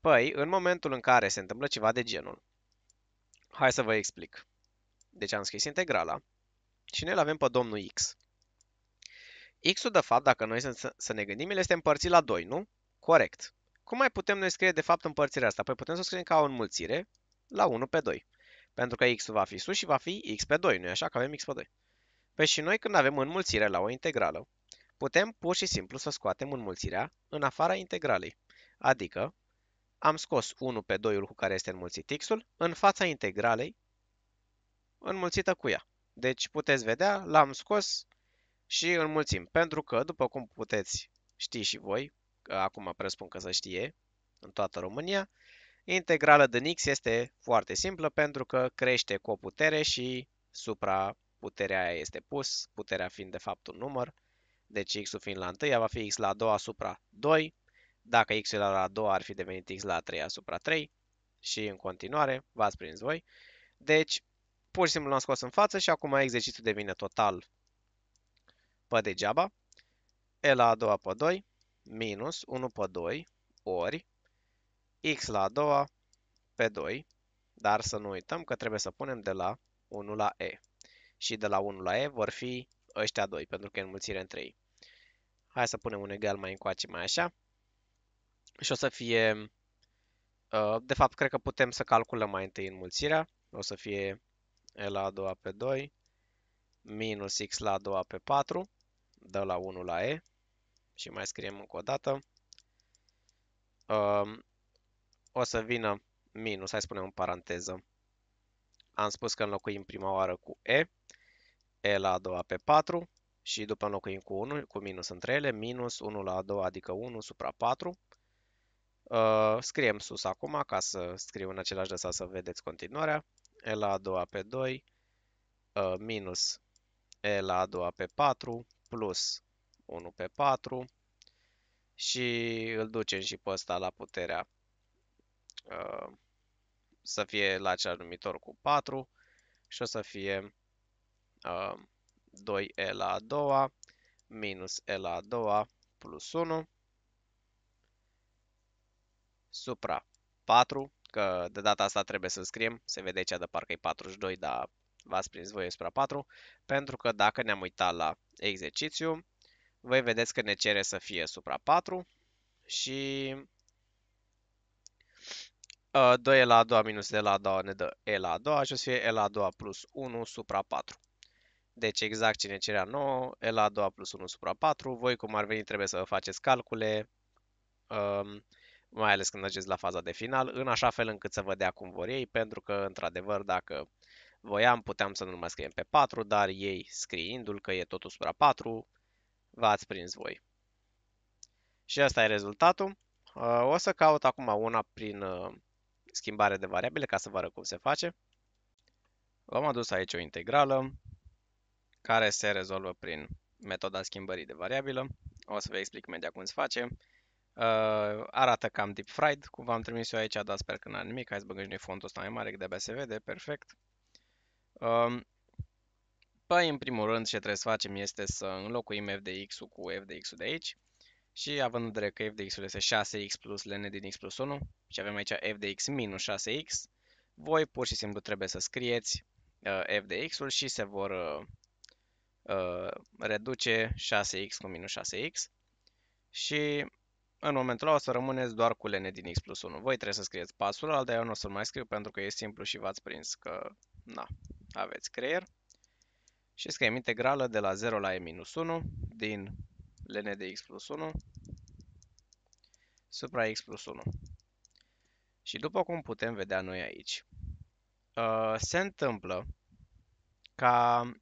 Păi, în momentul în care se întâmplă ceva de genul, Hai să vă explic. Deci am scris integrala și noi îl avem pe domnul X. X-ul, de fapt, dacă noi să, să ne gândim, el este împărțit la 2, nu? Corect. Cum mai putem noi scrie, de fapt, împărțirea asta? Păi putem să o scriem ca o înmulțire la 1 pe 2. Pentru că x va fi sus și va fi x pe 2, nu-i așa? Că avem x pe 2. Păi și noi când avem înmulțire la o integrală, putem pur și simplu să scoatem înmulțirea în afara integralei. Adică am scos 1 pe 2-ul cu care este înmulțit x-ul în fața integralei înmulțită cu ea. Deci puteți vedea, l-am scos și înmulțim. Pentru că, după cum puteți ști și voi, că acum presupun că să știe în toată România, integrală din x este foarte simplă pentru că crește cu o putere și supra puterea aia este pus, puterea fiind de fapt un număr, deci x-ul fiind la 1, va fi x la 2 supra 2, dacă x la a doua ar fi devenit x la a treia asupra 3 și în continuare, v-ați prins voi. Deci, pur și simplu l-am scos în față și acum exercițiul devine total pe degeaba. E la a doua pe 2 minus 1 pe 2 ori x la a doua pe 2, dar să nu uităm că trebuie să punem de la 1 la e. Și de la 1 la e vor fi ăștia 2, pentru că e înmulțire între ei. Hai să punem un egal mai încoace mai așa și o să fie, uh, de fapt, cred că putem să calculăm mai întâi înmulțirea. O să fie e la a doua pe 2 minus x la a doua pe 4, dă la 1 la e și mai scriem încă o dată. Um, o să vină minus, hai să spunem în paranteză. Am spus că înlocuim prima oară cu e, e la a doua pe 4 și după înlocuim cu 1, cu minus între ele, minus 1 la a doua, adică 1 supra 4 Uh, scriem sus acum, ca să scriu în același de să vedeți continuarea. E la a doua pe 2 uh, minus E la a doua pe 4 plus 1 pe 4 și îl ducem și pe ăsta la puterea uh, să fie la același numitor cu 4 și o să fie uh, 2e la a doua minus e la a doua plus 1 supra 4, că de data asta trebuie să scriem, se vede aici de parcă e 42, dar v-ați prins voi supra 4, pentru că dacă ne-am uitat la exercițiu, voi vedeți că ne cere să fie supra 4 și 2 e la a doua minus e la a doua ne dă e la a doua și o să fie e la a doua plus 1 supra 4. Deci exact ce ne cerea nouă, e la a doua plus 1 supra 4. Voi cum ar veni trebuie să vă faceți calcule. Um, mai ales când mergeți la faza de final, în așa fel încât să vă dea cum vor ei, pentru că, într-adevăr, dacă voiam, puteam să nu mai scriem pe 4, dar ei, scriindu-l că e totul supra 4, v-ați prins voi. Și asta e rezultatul. Uh, o să caut acum una prin uh, schimbare de variabile ca să vă arăt cum se face. am adus aici o integrală care se rezolvă prin metoda schimbării de variabilă. O să vă explic imediat cum se face. Uh, arată cam deep fried, cum v-am trimis eu aici, dar sper că n-are nimic. Hai să băgăm și noi fontul ăsta mai mare, că de-abia se vede, perfect. Um, păi, în primul rând, ce trebuie să facem este să înlocuim fdx-ul cu fdx-ul de aici. Și având în vedere că fdx-ul este 6x plus ln din x plus 1 și avem aici fdx minus 6x, voi pur și simplu trebuie să scrieți uh, fdx-ul și se vor uh, uh, reduce 6x cu minus 6x. Și în momentul ăla o să rămâneți doar cu lene din x plus 1. Voi trebuie să scrieți pasul, al eu nu o să-l mai scriu pentru că e simplu și v-ați prins că, na, aveți creier. Și scriem integrală de la 0 la e minus 1 din lene de x plus 1 supra x plus 1. Și după cum putem vedea noi aici, ă, se întâmplă ca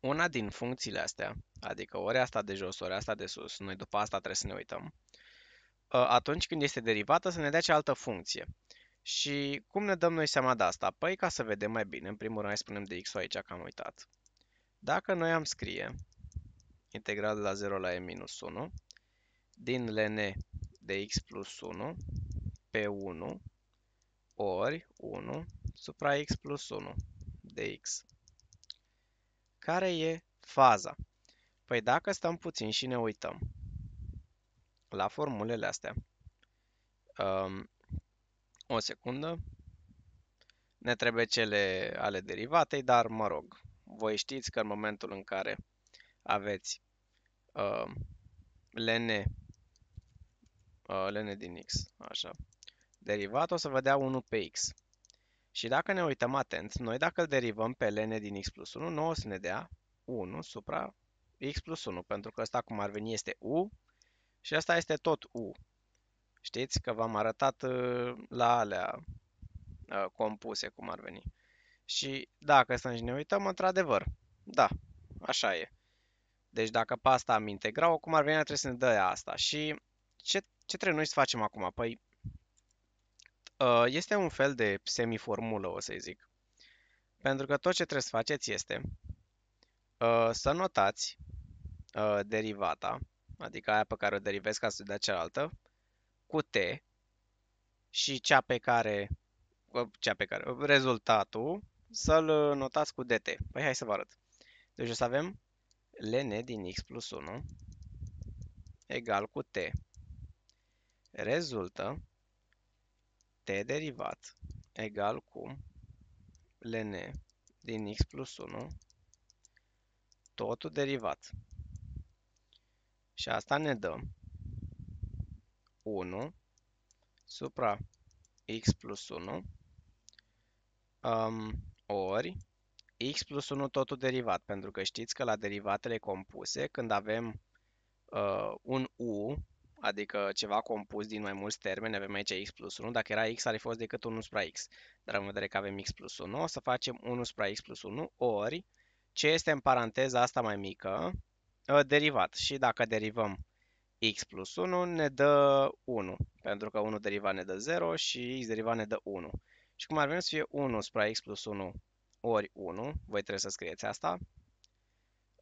una din funcțiile astea, adică ori asta de jos, ori asta de sus, noi după asta trebuie să ne uităm, Ă, atunci când este derivată să ne dea cealaltă funcție. Și cum ne dăm noi seama de asta? Păi ca să vedem mai bine, în primul rând spunem de x aici că am uitat. Dacă noi am scrie integral de la 0 la e minus 1 din ln de x plus 1 pe 1 ori 1 supra x plus 1 de x. Care e faza? Păi dacă stăm puțin și ne uităm, la formulele astea. Um, o secundă. Ne trebuie cele ale derivatei, dar mă rog, voi știți că în momentul în care aveți uh, ln, uh, ln din x, așa, derivat, o să vă dea 1 pe x. Și dacă ne uităm atent, noi dacă îl derivăm pe ln din x plus 1, nu o să ne dea 1 supra x plus 1, pentru că ăsta cum ar veni este u și asta este tot U. Știți că v-am arătat ă, la alea ă, compuse cum ar veni. Și dacă să ne uităm, într-adevăr, da, așa e. Deci dacă pe asta am integrat-o, cum ar veni, trebuie să ne dă asta. Și ce, ce trebuie noi să facem acum? Păi, ă, este un fel de semiformulă, o să zic. Pentru că tot ce trebuie să faceți este să notați derivata adică aia pe care o derivez ca să dea cealaltă, cu t și cea pe care, cea pe care, rezultatul să-l notați cu dt. Păi hai să vă arăt. Deci o să avem ln din x plus 1 egal cu t. Rezultă t derivat egal cu ln din x plus 1 totul derivat. Și asta ne dă 1 supra x plus 1 um, ori x plus 1 totul derivat, pentru că știți că la derivatele compuse, când avem uh, un u, adică ceva compus din mai mulți termeni, avem aici x plus 1, dacă era x ar fi fost decât 1 supra x, dar în vedere că avem x plus 1, o să facem 1 supra x plus 1 ori ce este în paranteza asta mai mică, Uh, derivat. Și dacă derivăm x plus 1 ne dă 1, pentru că 1 derivat ne dă 0 și x derivat ne dă 1. Și cum ar veni să fie 1 supra x plus 1 ori 1, voi trebuie să scrieți asta.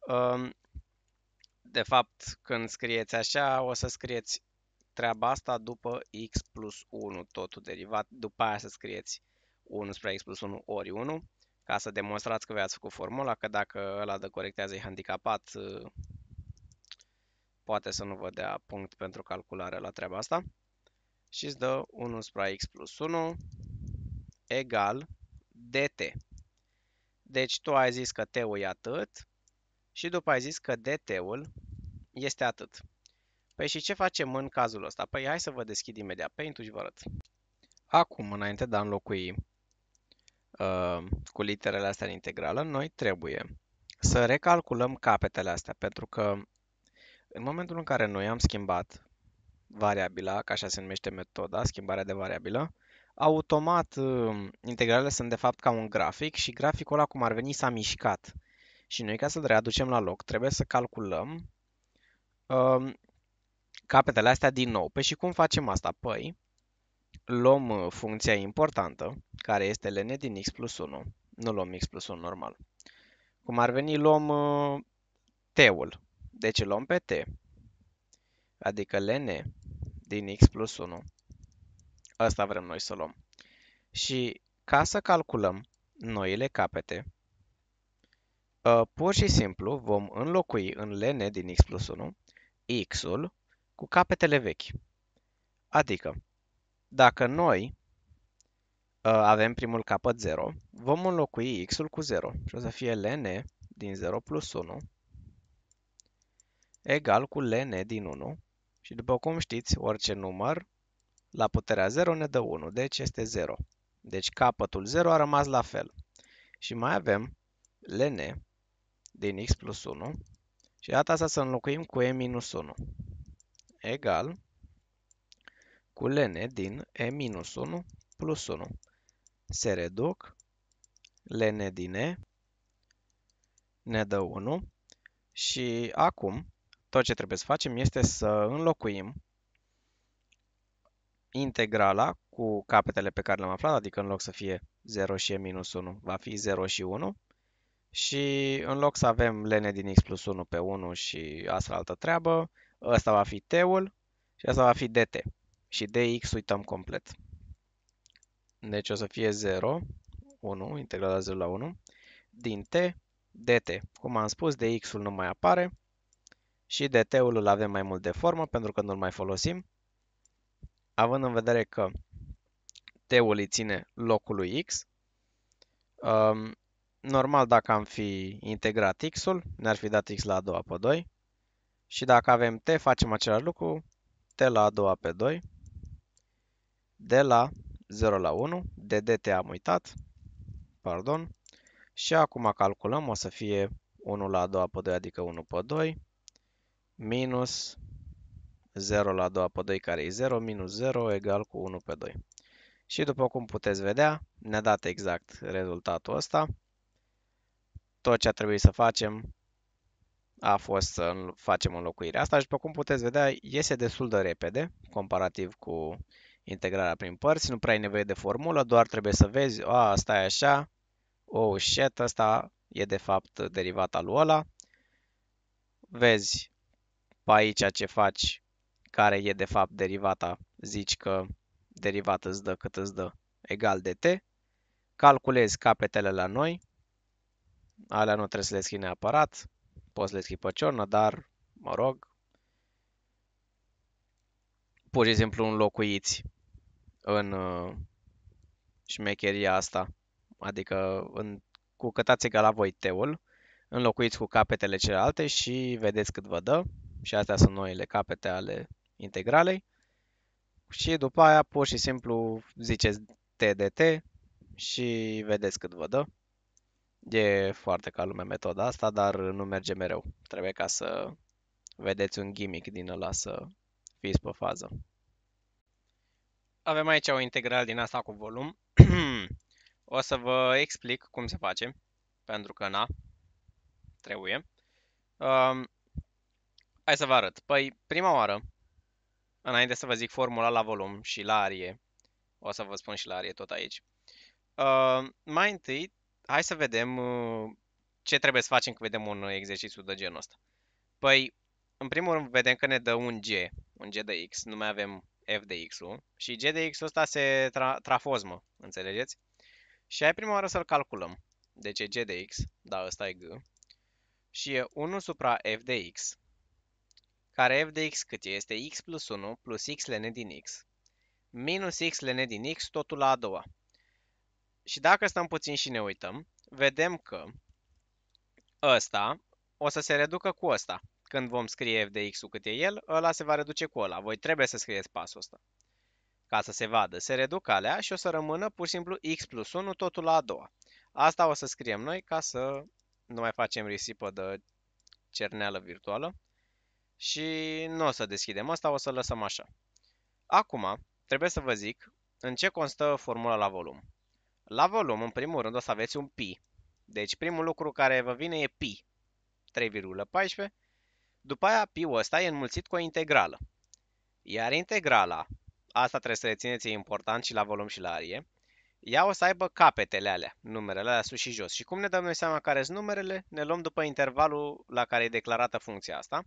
Um, de fapt, când scrieți așa, o să scrieți treaba asta după x plus 1, totul derivat. După aia să scrieți 1 spre x plus 1 ori 1, ca să demonstrați că v-ați făcut formula, că dacă ăla de corectează e handicapat, uh, poate să nu vă dea punct pentru calculare la treaba asta, și îți dă 1 spre x plus 1 egal dt. Deci tu ai zis că t-ul e atât și după ai zis că dt-ul este atât. Păi și ce facem în cazul ăsta? Păi hai să vă deschid imediat Paint-ul și vă arăt. Acum, înainte de a înlocui uh, cu literele astea în integrală, noi trebuie să recalculăm capetele astea, pentru că în momentul în care noi am schimbat variabila, ca așa se numește metoda, schimbarea de variabilă, automat uh, integralele sunt de fapt ca un grafic și graficul ăla cum ar veni s-a mișcat. Și noi ca să-l readucem la loc trebuie să calculăm um, capetele astea din nou. Pe păi și cum facem asta? Păi luăm uh, funcția importantă, care este ln din x plus 1. Nu luăm x plus 1 normal. Cum ar veni, luăm uh, t-ul, deci luăm pe t, adică ln din x plus 1. Asta vrem noi să luăm. Și ca să calculăm noile capete, ă, pur și simplu vom înlocui în ln din x plus 1 x-ul cu capetele vechi. Adică, dacă noi ă, avem primul capăt 0, vom înlocui x-ul cu 0 și o să fie ln din 0 plus 1 egal cu ln din 1 și după cum știți, orice număr la puterea 0 ne dă 1, deci este 0. Deci capătul 0 a rămas la fel. Și mai avem ln din x plus 1 și data asta să înlocuim cu e minus 1 egal cu ln din e minus 1 plus 1. Se reduc ln din e ne dă 1 și acum tot ce trebuie să facem este să înlocuim integrala cu capetele pe care le-am aflat, adică în loc să fie 0 și e minus 1, va fi 0 și 1. Și în loc să avem ln din x plus 1 pe 1 și asta altă treabă, ăsta va fi t-ul și asta va fi dt. Și dx uităm complet. Deci o să fie 0, 1, integrala 0 la 1, din t, dt. Cum am spus, dx-ul nu mai apare și DT-ul îl avem mai mult de formă pentru că nu-l mai folosim. Având în vedere că T-ul îi ține lui X, um, normal dacă am fi integrat X-ul, ne-ar fi dat X la a doua pe 2. Și dacă avem T, facem același lucru, T la a doua pe 2, de la 0 la 1, de DT am uitat, pardon, și acum calculăm, o să fie 1 la a doua pe 2, adică 1 pe 2, minus 0 la 2 pe 2 care e 0, minus 0 egal cu 1 pe 2. Și după cum puteți vedea, ne-a dat exact rezultatul ăsta. Tot ce a trebuit să facem a fost să facem înlocuirea asta și după cum puteți vedea, iese destul de repede comparativ cu integrarea prin părți. Nu prea ai nevoie de formulă, doar trebuie să vezi, a, asta e așa, oh shit, asta e de fapt derivata lui ăla. Vezi pe aici ce faci, care e de fapt derivata, zici că derivata îți dă cât îți dă egal de t, calculezi capetele la noi, alea nu trebuie să le scrii neapărat, poți să le scrii pe ciornă, dar, mă rog, pur și simplu înlocuiți în uh, șmecheria asta, adică în, cu cât ați egalat voi teul, înlocuiți cu capetele celelalte și vedeți cât vă dă, și astea sunt noile capete ale integralei. Și după aia pur și simplu ziceți TDT și vedeți cât vă dă. E foarte ca lume metoda asta, dar nu merge mereu. Trebuie ca să vedeți un gimmick din ăla să fiți pe fază. Avem aici o integral din asta cu volum. o să vă explic cum se face, pentru că na, trebuie. Um, Hai să vă arăt. Păi, prima oară, înainte să vă zic formula la volum și la arie, o să vă spun și la arie tot aici, uh, mai întâi, hai să vedem uh, ce trebuie să facem când vedem un exercițiu de genul ăsta. Păi, în primul rând, vedem că ne dă un G, un G de X, nu mai avem F de X-ul și G de X-ul ăsta se tra trafozmă, înțelegeți? Și hai prima oară să-l calculăm. Deci e G de X, da, ăsta e G, și e 1 supra F de X, care f de x cât este x plus 1 plus x ln din x minus x ln din x, totul la a doua. Și dacă stăm puțin și ne uităm, vedem că ăsta o să se reducă cu ăsta. Când vom scrie f de x-ul cât e el, ăla se va reduce cu ăla. Voi trebuie să scrieți pasul ăsta ca să se vadă. Se reduc alea și o să rămână pur și simplu x plus 1 totul la a doua. Asta o să scriem noi ca să nu mai facem risipă de cerneală virtuală și nu o să deschidem asta, o să lăsăm așa. Acum, trebuie să vă zic în ce constă formula la volum. La volum, în primul rând, o să aveți un pi. Deci primul lucru care vă vine e pi, 3,14. După aia, pi-ul ăsta e înmulțit cu o integrală. Iar integrala, asta trebuie să rețineți, e important și la volum și la arie, ea o să aibă capetele alea, numerele alea sus și jos. Și cum ne dăm noi seama care sunt numerele? Ne luăm după intervalul la care e declarată funcția asta.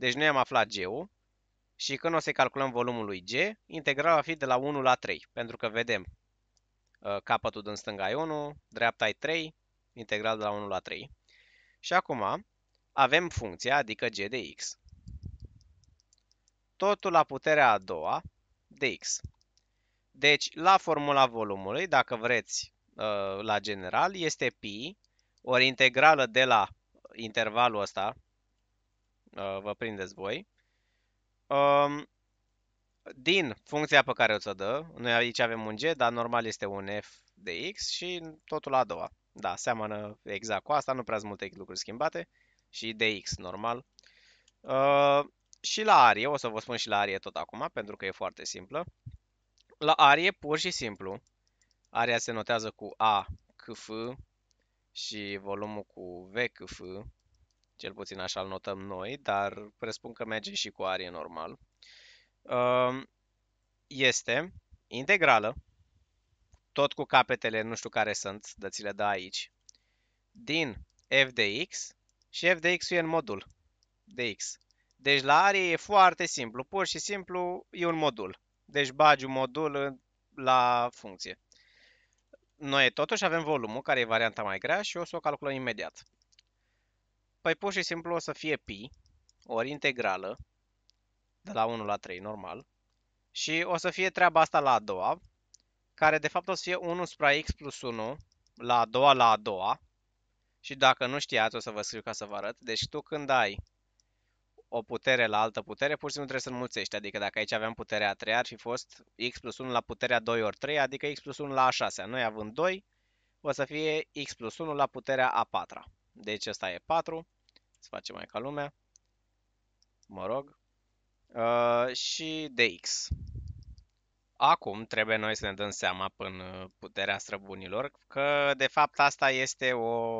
Deci noi am aflat G-ul și când o să calculăm volumul lui G, integrala va fi de la 1 la 3, pentru că vedem uh, capătul din stânga e 1, dreapta e 3, integral de la 1 la 3. Și acum avem funcția, adică g de x. Totul la puterea a doua de x. Deci, la formula volumului, dacă vreți uh, la general, este pi ori integrală de la intervalul ăsta, Uh, vă prindeți voi. Um, din funcția pe care o ți-o dă, noi aici avem un G, dar normal este un F de X și totul a doua. Da, seamănă exact cu asta, nu prea multe lucruri schimbate și de X normal. Uh, și la arie, o să vă spun și la arie tot acum, pentru că e foarte simplă. La arie, pur și simplu, aria se notează cu A, C, F și volumul cu V, C, F cel puțin așa îl notăm noi, dar presupun că merge și cu arie normal. Ehm, este integrală, tot cu capetele, nu știu care sunt, dați le da aici, din f de x și f de x e în modul de x. Deci la arie e foarte simplu, pur și simplu e un modul. Deci bagi un modul la funcție. Noi totuși avem volumul, care e varianta mai grea și o să o calculăm imediat. Păi pur și simplu o să fie pi ori integrală de la 1 la 3, normal. Și o să fie treaba asta la a doua, care de fapt o să fie 1 supra x plus 1 la a doua la a doua. Și dacă nu știați, o să vă scriu ca să vă arăt. Deci tu când ai o putere la altă putere, pur și simplu trebuie să înmulțești. Adică dacă aici aveam puterea a 3, ar fi fost x plus 1 la puterea 2 ori 3, adică x plus 1 la a 6. Noi având 2, o să fie x plus 1 la puterea a 4. Deci ăsta e 4. Să facem mai ca lumea. Mă rog. Uh, și dx. Acum trebuie noi să ne dăm seama până puterea străbunilor că de fapt asta este o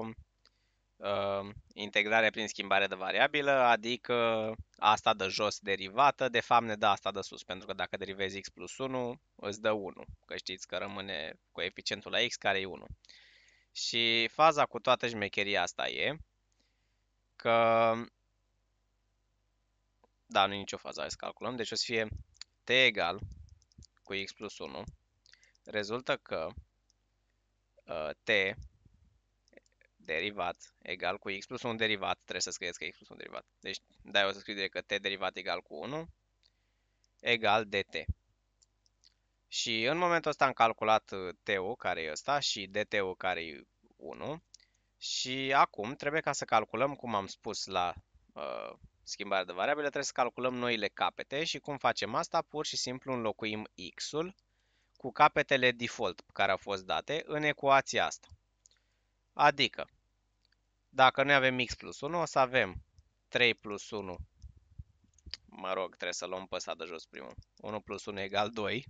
uh, integrare prin schimbare de variabilă, adică asta de jos derivată, de fapt ne dă asta de sus, pentru că dacă derivezi x plus 1, îți dă 1, că știți că rămâne coeficientul la x care e 1. Și faza cu toată șmecheria asta e că... Da, nu e nicio fază, hai să calculăm. Deci o să fie t egal cu x plus 1. Rezultă că ă, t derivat egal cu x plus 1 derivat. Trebuie să scrieți că x plus 1 derivat. Deci, da, o să scriu direct că t derivat egal cu 1 egal de t. Și în momentul ăsta am calculat uh, T-ul, care e ăsta, și DT-ul, care e 1. Și acum trebuie ca să calculăm, cum am spus la uh, schimbarea de variabile, trebuie să calculăm noile capete și cum facem asta? Pur și simplu înlocuim x-ul cu capetele default care au fost date în ecuația asta. Adică, dacă noi avem x plus 1, o să avem 3 plus 1, mă rog, trebuie să luăm pe ăsta de jos primul, 1 plus 1 egal 2,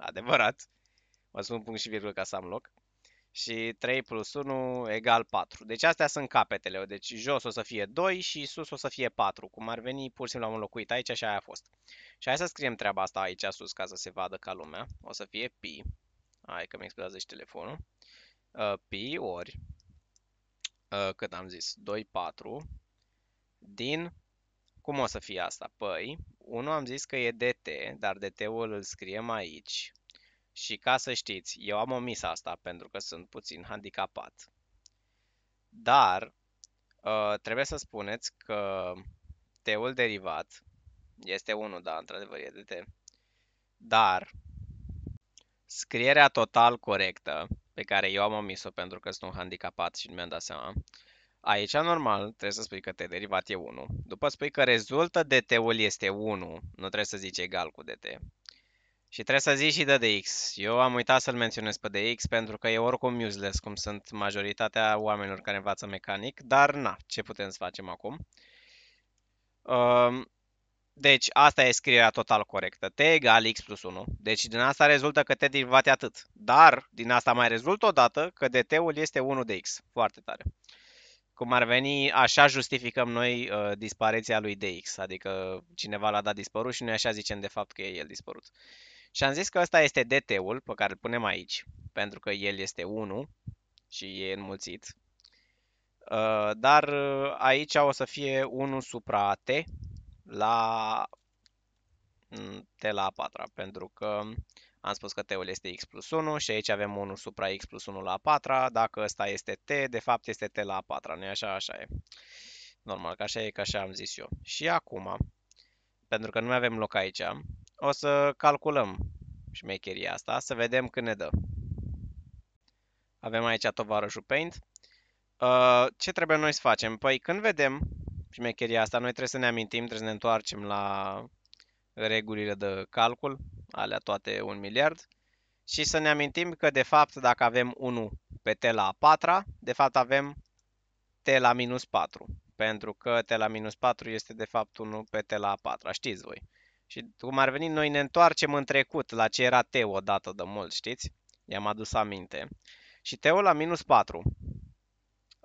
adevărat. Vă spun punct și virgulă ca să am loc. Și 3 plus 1 egal 4. Deci astea sunt capetele. Deci jos o să fie 2 și sus o să fie 4. Cum ar veni, pur și simplu am înlocuit aici și aia a fost. Și hai să scriem treaba asta aici sus ca să se vadă ca lumea. O să fie pi. Hai că mi explodează și telefonul. Uh, pi ori, uh, cât am zis, 2, 4 din cum o să fie asta? Păi, unul am zis că e DT, dar DT-ul îl scriem aici. Și ca să știți, eu am omis asta pentru că sunt puțin handicapat. Dar uh, trebuie să spuneți că T-ul derivat este 1, da, într-adevăr e DT. T. Dar scrierea total corectă, pe care eu am omis-o pentru că sunt un handicapat și nu mi-am dat seama, Aici, normal, trebuie să spui că t derivat e 1. După spui că rezultă dt-ul este 1. Nu trebuie să zici egal cu dt. Și trebuie să zici și de dx. Eu am uitat să-l menționez pe dx pentru că e oricum useless, cum sunt majoritatea oamenilor care învață mecanic. Dar, na, ce putem să facem acum? Um, deci, asta e scrierea total corectă. T egal x plus 1. Deci, din asta rezultă că t derivat e atât. Dar, din asta mai rezultă odată că dt-ul este 1 de x. Foarte tare cum ar veni, așa justificăm noi uh, dispariția lui DX, adică cineva l-a dat dispărut și noi așa zicem de fapt că e el dispărut. Și am zis că ăsta este DT-ul pe care îl punem aici, pentru că el este 1 și e înmulțit. Uh, dar uh, aici o să fie 1 supra T la mm, T la a patra, pentru că am spus că t-ul este x plus 1 și aici avem 1 supra x plus 1 la 4 Dacă ăsta este t, de fapt este t la 4 nu așa? Așa e. Normal, că așa e, că așa am zis eu. Și acum, pentru că nu mai avem loc aici, o să calculăm șmecheria asta, să vedem cât ne dă. Avem aici tovarășul Paint. Uh, ce trebuie noi să facem? Păi când vedem șmecheria asta, noi trebuie să ne amintim, trebuie să ne întoarcem la regulile de calcul, alea toate 1 miliard. Și să ne amintim că, de fapt, dacă avem 1 pe t la 4, de fapt avem t la minus 4. Pentru că t la minus 4 este, de fapt, 1 pe t la 4. Știți voi. Și cum ar veni, noi ne întoarcem în trecut la ce era t odată de mult, știți? I-am adus aminte. Și t la minus 4.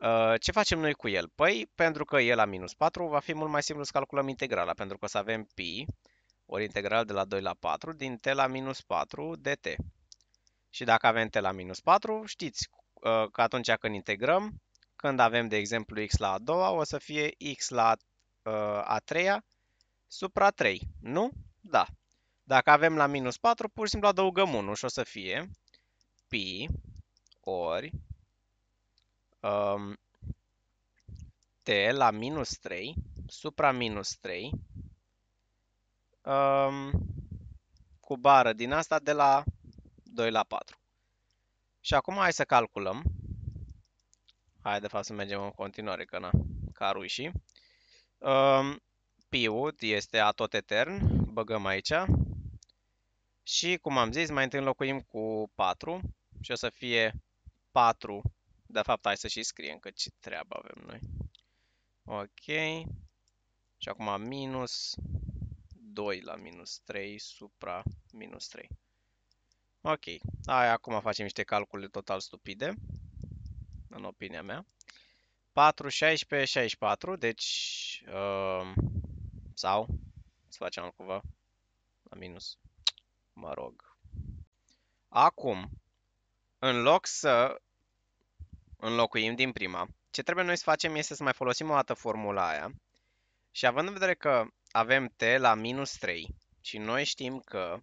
Ă, ce facem noi cu el? Păi, pentru că e la minus 4, va fi mult mai simplu să calculăm integrala, pentru că o să avem pi ori integral de la 2 la 4 din t la minus 4 dt. Și dacă avem t la minus 4, știți uh, că atunci când integrăm, când avem, de exemplu, x la a doua, o să fie x la uh, a treia supra 3, nu? Da. Dacă avem la minus 4, pur și simplu adăugăm 1 și o să fie pi ori um, t la minus 3 supra minus 3 um, cu bară din asta de la 2 la 4. Și acum hai să calculăm. Hai de fapt să mergem în continuare, că na, ca rușii. Um, piut este a tot etern, băgăm aici. Și cum am zis, mai întâi înlocuim cu 4 și o să fie 4. De fapt, hai să și scriem că ce treabă avem noi. Ok. Și acum minus 2 la minus 3 supra minus 3. Ok, Aia, acum facem niște calcule total stupide, în opinia mea. 4, 16, 64, deci... Uh, sau, să facem altcumva, la minus, mă rog. Acum, în loc să înlocuim din prima, ce trebuie noi să facem este să mai folosim o dată formula aia. Și având în vedere că avem t la minus 3 și noi știm că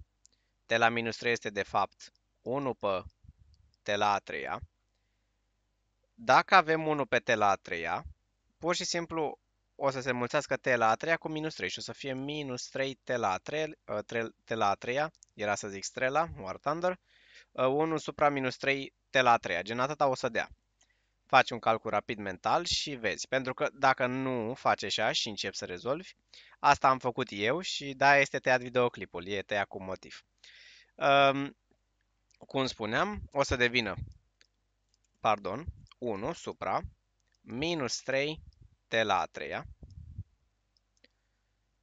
t la minus 3 este de fapt 1 pe t la a treia. Dacă avem 1 pe t la a treia, pur și simplu o să se mulțească t la a treia cu minus 3 și o să fie minus 3 t la a treia, uh, t la a treia era să zic strela, War Thunder, ă, uh, 1 supra minus 3 t la a treia, gen atâta o să dea faci un calcul rapid mental și vezi. Pentru că dacă nu faci așa și începi să rezolvi, asta am făcut eu și da, este tăiat videoclipul, e tăiat cu motiv. Um, cum spuneam, o să devină, pardon, 1 supra minus 3 t la a treia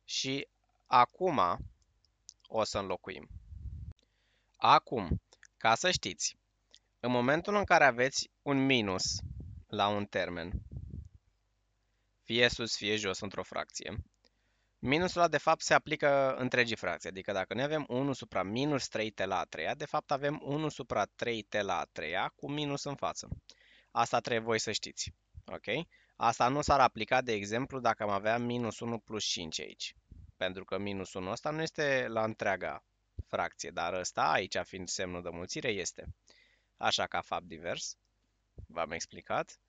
și acum o să înlocuim. Acum, ca să știți, în momentul în care aveți un minus la un termen, fie sus, fie jos, într-o fracție. Minusul ăla, de fapt, se aplică întregii fracții, adică dacă noi avem 1 supra minus 3t la 3 de fapt avem 1 supra 3t la 3 cu minus în față. Asta trebuie voi să știți, ok? Asta nu s-ar aplica, de exemplu, dacă am avea minus 1 plus 5 aici, pentru că minus 1 ăsta nu este la întreaga fracție, dar ăsta, aici fiind semnul de mulțire, este. Așa ca fapt divers v-am explicat.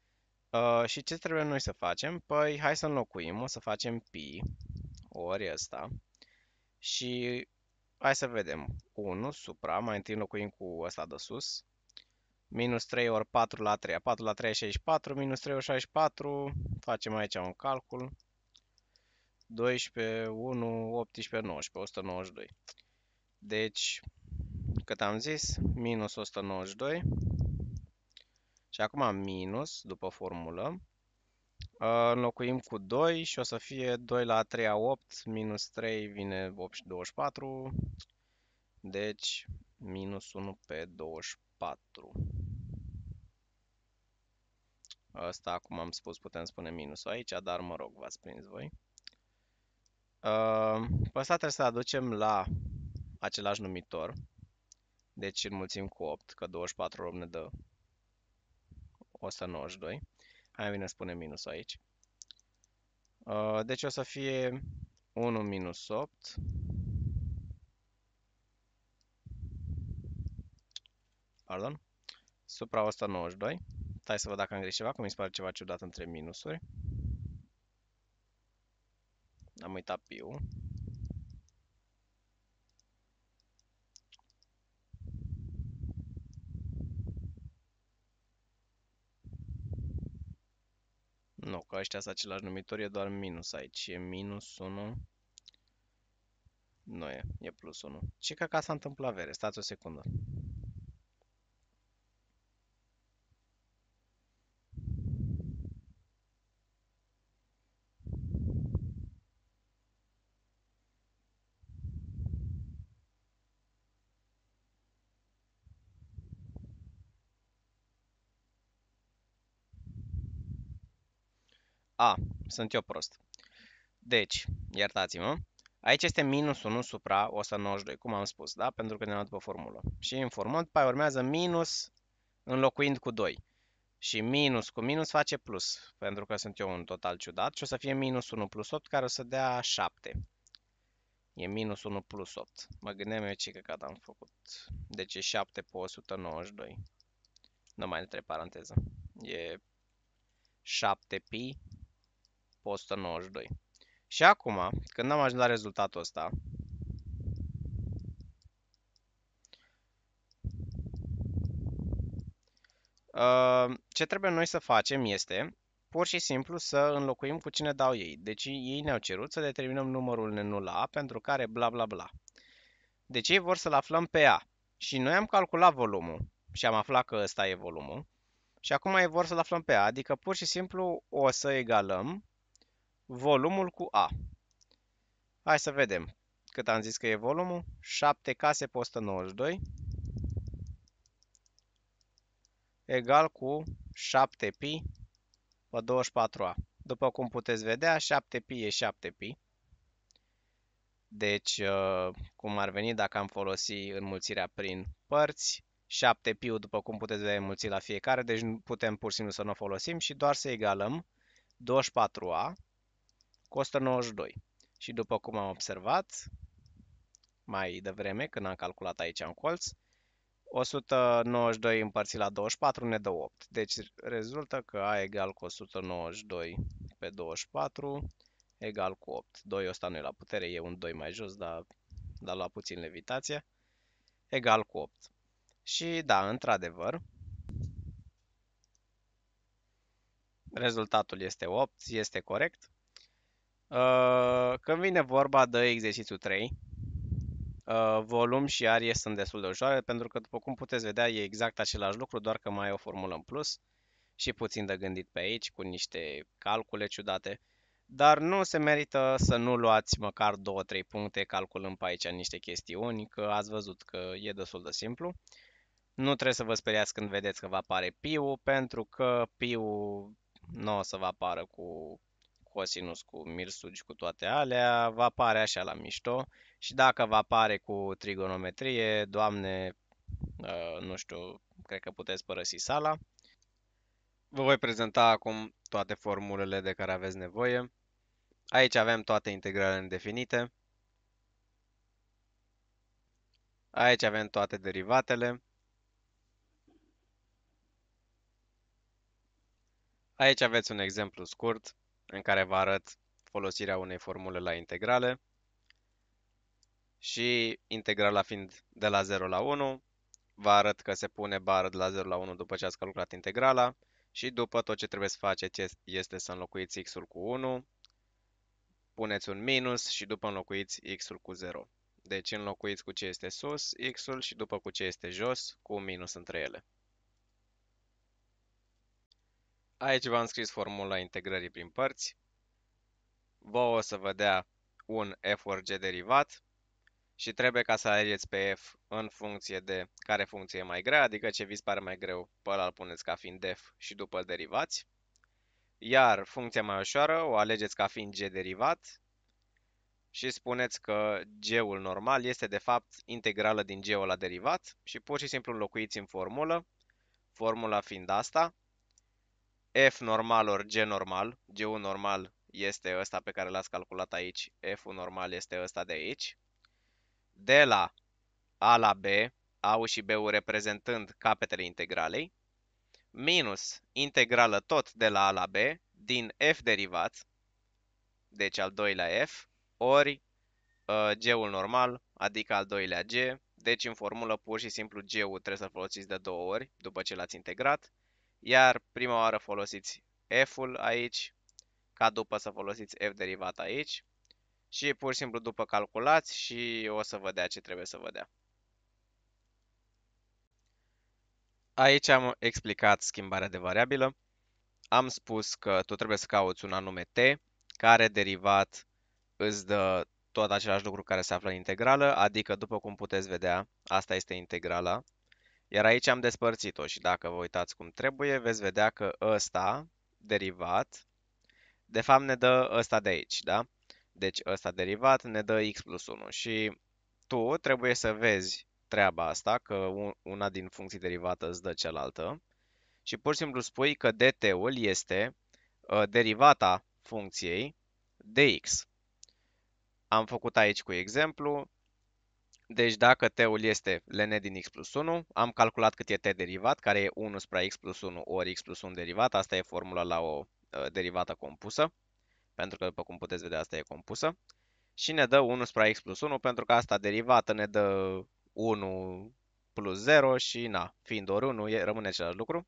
Uh, și ce trebuie noi să facem? Păi hai să înlocuim, o să facem pi ori ăsta și hai să vedem. 1 supra, mai întâi înlocuim cu ăsta de sus, minus 3 ori 4 la 3, 4 la 3 e 64, minus 3 ori 64, facem aici un calcul, 12, 1, 18, 19, 192. Deci, cât am zis, minus 192 și acum minus, după formulă, uh, înlocuim cu 2 și o să fie 2 la 3 a 8, minus 3 vine 8 și 24, deci minus 1 pe 24. Asta, cum am spus, putem spune minus aici, dar mă rog, v-ați prins voi. Uh, pe asta trebuie să aducem la același numitor, deci înmulțim cu 8, că 24 ori ne dă 192. Hai bine punem minus aici. Uh, deci o să fie 1 minus 8 pardon, supra 192. Hai să văd dacă am greșit ceva, Cum mi se pare ceva ciudat între minusuri. Am uitat piu. nou, că ăștia sunt același numitor, e doar minus aici. E minus 1. Nu e, e plus 1. Ce ca s-a întâmplat vere? Stați o secundă. A, sunt eu prost. Deci, iertați-mă, aici este minus 1 supra 192, cum am spus, da? Pentru că ne-am luat pe formulă. Și în formulă, după urmează minus înlocuind cu 2. Și minus cu minus face plus, pentru că sunt eu un total ciudat. Și o să fie minus 1 plus 8, care o să dea 7. E minus 1 plus 8. Mă gândeam eu ce căcat am făcut. Deci e 7 pe 192. Nu mai între paranteză. E 7 pi 192. Și acum, când am ajuns la rezultatul ăsta, uh, ce trebuie noi să facem este pur și simplu să înlocuim cu cine dau ei. Deci ei ne-au cerut să determinăm numărul nenul A pentru care bla bla bla. Deci ei vor să-l aflăm pe A. Și noi am calculat volumul și am aflat că ăsta e volumul. Și acum ei vor să-l aflăm pe A, adică pur și simplu o să egalăm volumul cu A. Hai să vedem cât am zis că e volumul. 7 case pe 192 egal cu 7 pi pe 24A. După cum puteți vedea, 7 pi e 7 pi. Deci, uh, cum ar veni dacă am folosit înmulțirea prin părți, 7 pi după cum puteți vedea, înmulțit la fiecare, deci putem pur și simplu să nu folosim și doar să egalăm 24A costă 92. Și după cum am observat mai devreme, când am calculat aici în colț, 192 împărțit la 24 ne dă 8. Deci rezultă că A egal cu 192 pe 24 egal cu 8. 2 ăsta nu e la putere, e un 2 mai jos, dar, dar la puțin levitație. Egal cu 8. Și da, într-adevăr, rezultatul este 8, este corect. Uh, când vine vorba de exercițiu 3, uh, volum și arie sunt destul de ușoare, pentru că, după cum puteți vedea, e exact același lucru, doar că mai e o formulă în plus și puțin de gândit pe aici, cu niște calcule ciudate. Dar nu se merită să nu luați măcar 2-3 puncte calculând pe aici niște chestiuni, că ați văzut că e destul de simplu. Nu trebuie să vă speriați când vedeți că va apare piu, pentru că piu nu o să vă apară cu cosinus, cu mirsul cu toate alea, va apare așa la mișto și dacă va apare cu trigonometrie, doamne, ă, nu știu, cred că puteți părăsi sala. Vă voi prezenta acum toate formulele de care aveți nevoie. Aici avem toate integralele indefinite Aici avem toate derivatele. Aici aveți un exemplu scurt în care vă arăt folosirea unei formule la integrale și integrala fiind de la 0 la 1, vă arăt că se pune bară de la 0 la 1 după ce ați calculat integrala și după tot ce trebuie să faceți este să înlocuiți x-ul cu 1, puneți un minus și după înlocuiți x-ul cu 0. Deci înlocuiți cu ce este sus x-ul și după cu ce este jos cu un minus între ele. Aici v-am scris formula integrării prin părți. Vă o să vă dea un f ori g derivat și trebuie ca să alegeți pe f în funcție de care funcție e mai grea, adică ce vi se pare mai greu, pe ăla îl puneți ca fiind f și după îl derivați. Iar funcția mai ușoară o alegeți ca fiind g derivat și spuneți că g-ul normal este de fapt integrală din g-ul la derivat și pur și simplu înlocuiți în formulă, formula fiind asta, f normal ori g normal, g1 normal este ăsta pe care l-ați calculat aici, f1 normal este ăsta de aici, de la a la b, a și b reprezentând capetele integralei, minus integrală tot de la a la b din f derivat, deci al doilea f, ori ă, g-ul normal, adică al doilea g, deci în formulă pur și simplu g-ul trebuie să folosiți de două ori după ce l-ați integrat, iar prima oară folosiți F-ul aici, ca după să folosiți F derivat aici. Și pur și simplu după calculați și o să vă dea ce trebuie să vă dea. Aici am explicat schimbarea de variabilă. Am spus că tu trebuie să cauți un anume t, care derivat îți dă tot același lucru care se află în integrală, adică după cum puteți vedea, asta este integrala iar aici am despărțit-o și dacă vă uitați cum trebuie, veți vedea că ăsta, derivat, de fapt ne dă ăsta de aici, da? Deci ăsta derivat ne dă x plus 1 și tu trebuie să vezi treaba asta, că una din funcții derivată îți dă cealaltă și pur și simplu spui că dt-ul este ă, derivata funcției dx. Am făcut aici cu exemplu, deci dacă t-ul este ln din x plus 1, am calculat cât e t derivat, care e 1 spre x plus 1 ori x plus 1 derivat. Asta e formula la o ă, derivată compusă, pentru că, după cum puteți vedea, asta e compusă. Și ne dă 1 spre x plus 1, pentru că asta derivată ne dă 1 plus 0 și, na, fiind ori 1, rămâne același lucru.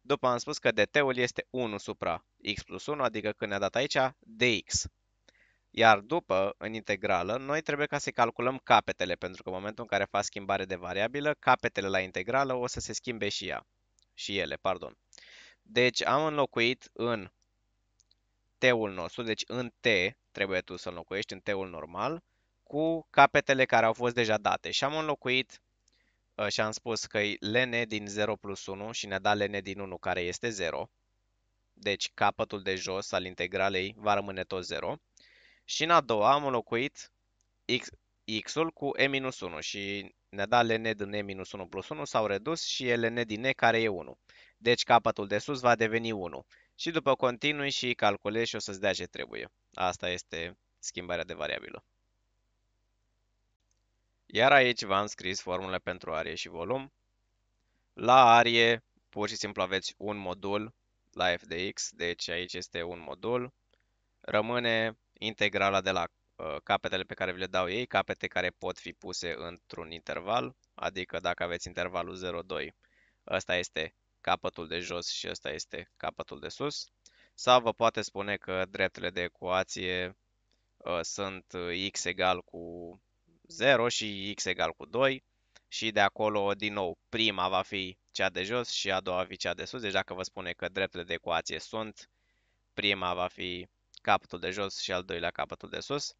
După am spus că dt-ul este 1 supra x plus 1, adică când ne-a dat aici dx. Iar după, în integrală, noi trebuie ca să calculăm capetele, pentru că în momentul în care faci schimbare de variabilă, capetele la integrală o să se schimbe și ea. Și ele, pardon. Deci am înlocuit în T-ul nostru, deci în T trebuie tu să înlocuiești, în T-ul normal, cu capetele care au fost deja date. Și am înlocuit uh, și am spus că e ln din 0 plus 1 și ne-a dat ln din 1 care este 0. Deci capătul de jos al integralei va rămâne tot 0. Și în a doua am înlocuit x, ul cu e-1 și ne-a dat ln din e-1 plus 1, s-au redus și e ln din e care e 1. Deci capătul de sus va deveni 1. Și după continui și calculezi și o să-ți dea ce trebuie. Asta este schimbarea de variabilă. Iar aici v-am scris formule pentru arie și volum. La arie pur și simplu aveți un modul la f de x, deci aici este un modul. Rămâne integrala de la uh, capetele pe care vi le dau ei, capete care pot fi puse într-un interval, adică dacă aveți intervalul 0,2, ăsta este capătul de jos și ăsta este capătul de sus, sau vă poate spune că dreptele de ecuație uh, sunt uh, x egal cu 0 și x egal cu 2 și de acolo, din nou, prima va fi cea de jos și a doua va fi cea de sus, deci dacă vă spune că dreptele de ecuație sunt, prima va fi capătul de jos și al doilea capătul de sus.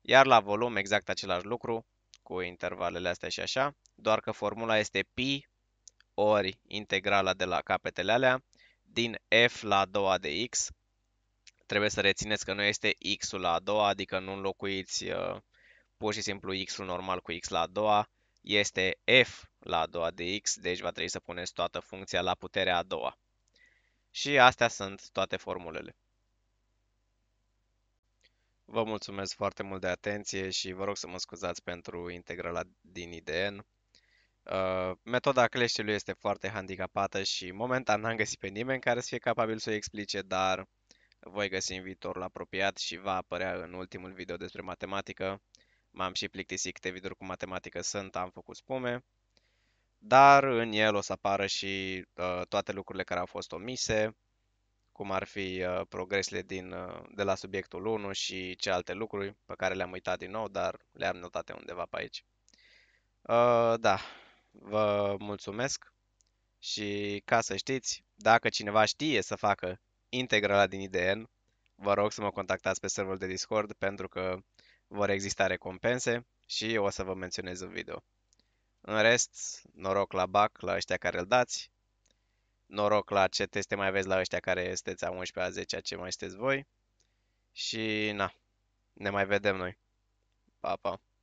Iar la volum exact același lucru, cu intervalele astea și așa, doar că formula este pi ori integrala de la capetele alea din f la a doua de x. Trebuie să rețineți că nu este x-ul la a doua, adică nu înlocuiți uh, pur și simplu x-ul normal cu x la a doua, este f la a doua de x, deci va trebui să puneți toată funcția la puterea a doua. Și astea sunt toate formulele. Vă mulțumesc foarte mult de atenție și vă rog să mă scuzați pentru integrala din IDN. Uh, metoda cleștelui este foarte handicapată și momentan n-am găsit pe nimeni care să fie capabil să o explice, dar voi găsi în viitorul apropiat și va apărea în ultimul video despre matematică. M-am și plictisit câte videouri cu matematică sunt, am făcut spume. Dar în el o să apară și uh, toate lucrurile care au fost omise, cum ar fi uh, progresele din, uh, de la subiectul 1 și ce alte lucruri pe care le-am uitat din nou, dar le-am notate undeva pe aici. Uh, da, vă mulțumesc și ca să știți, dacă cineva știe să facă integrala din IDN, vă rog să mă contactați pe serverul de Discord pentru că vor exista recompense și eu o să vă menționez în video. În rest, noroc la BAC, la ăștia care îl dați noroc la ce teste mai aveți la ăștia care sunteți a 11-a, 10 a ce mai sunteți voi. Și na, ne mai vedem noi. Pa, pa!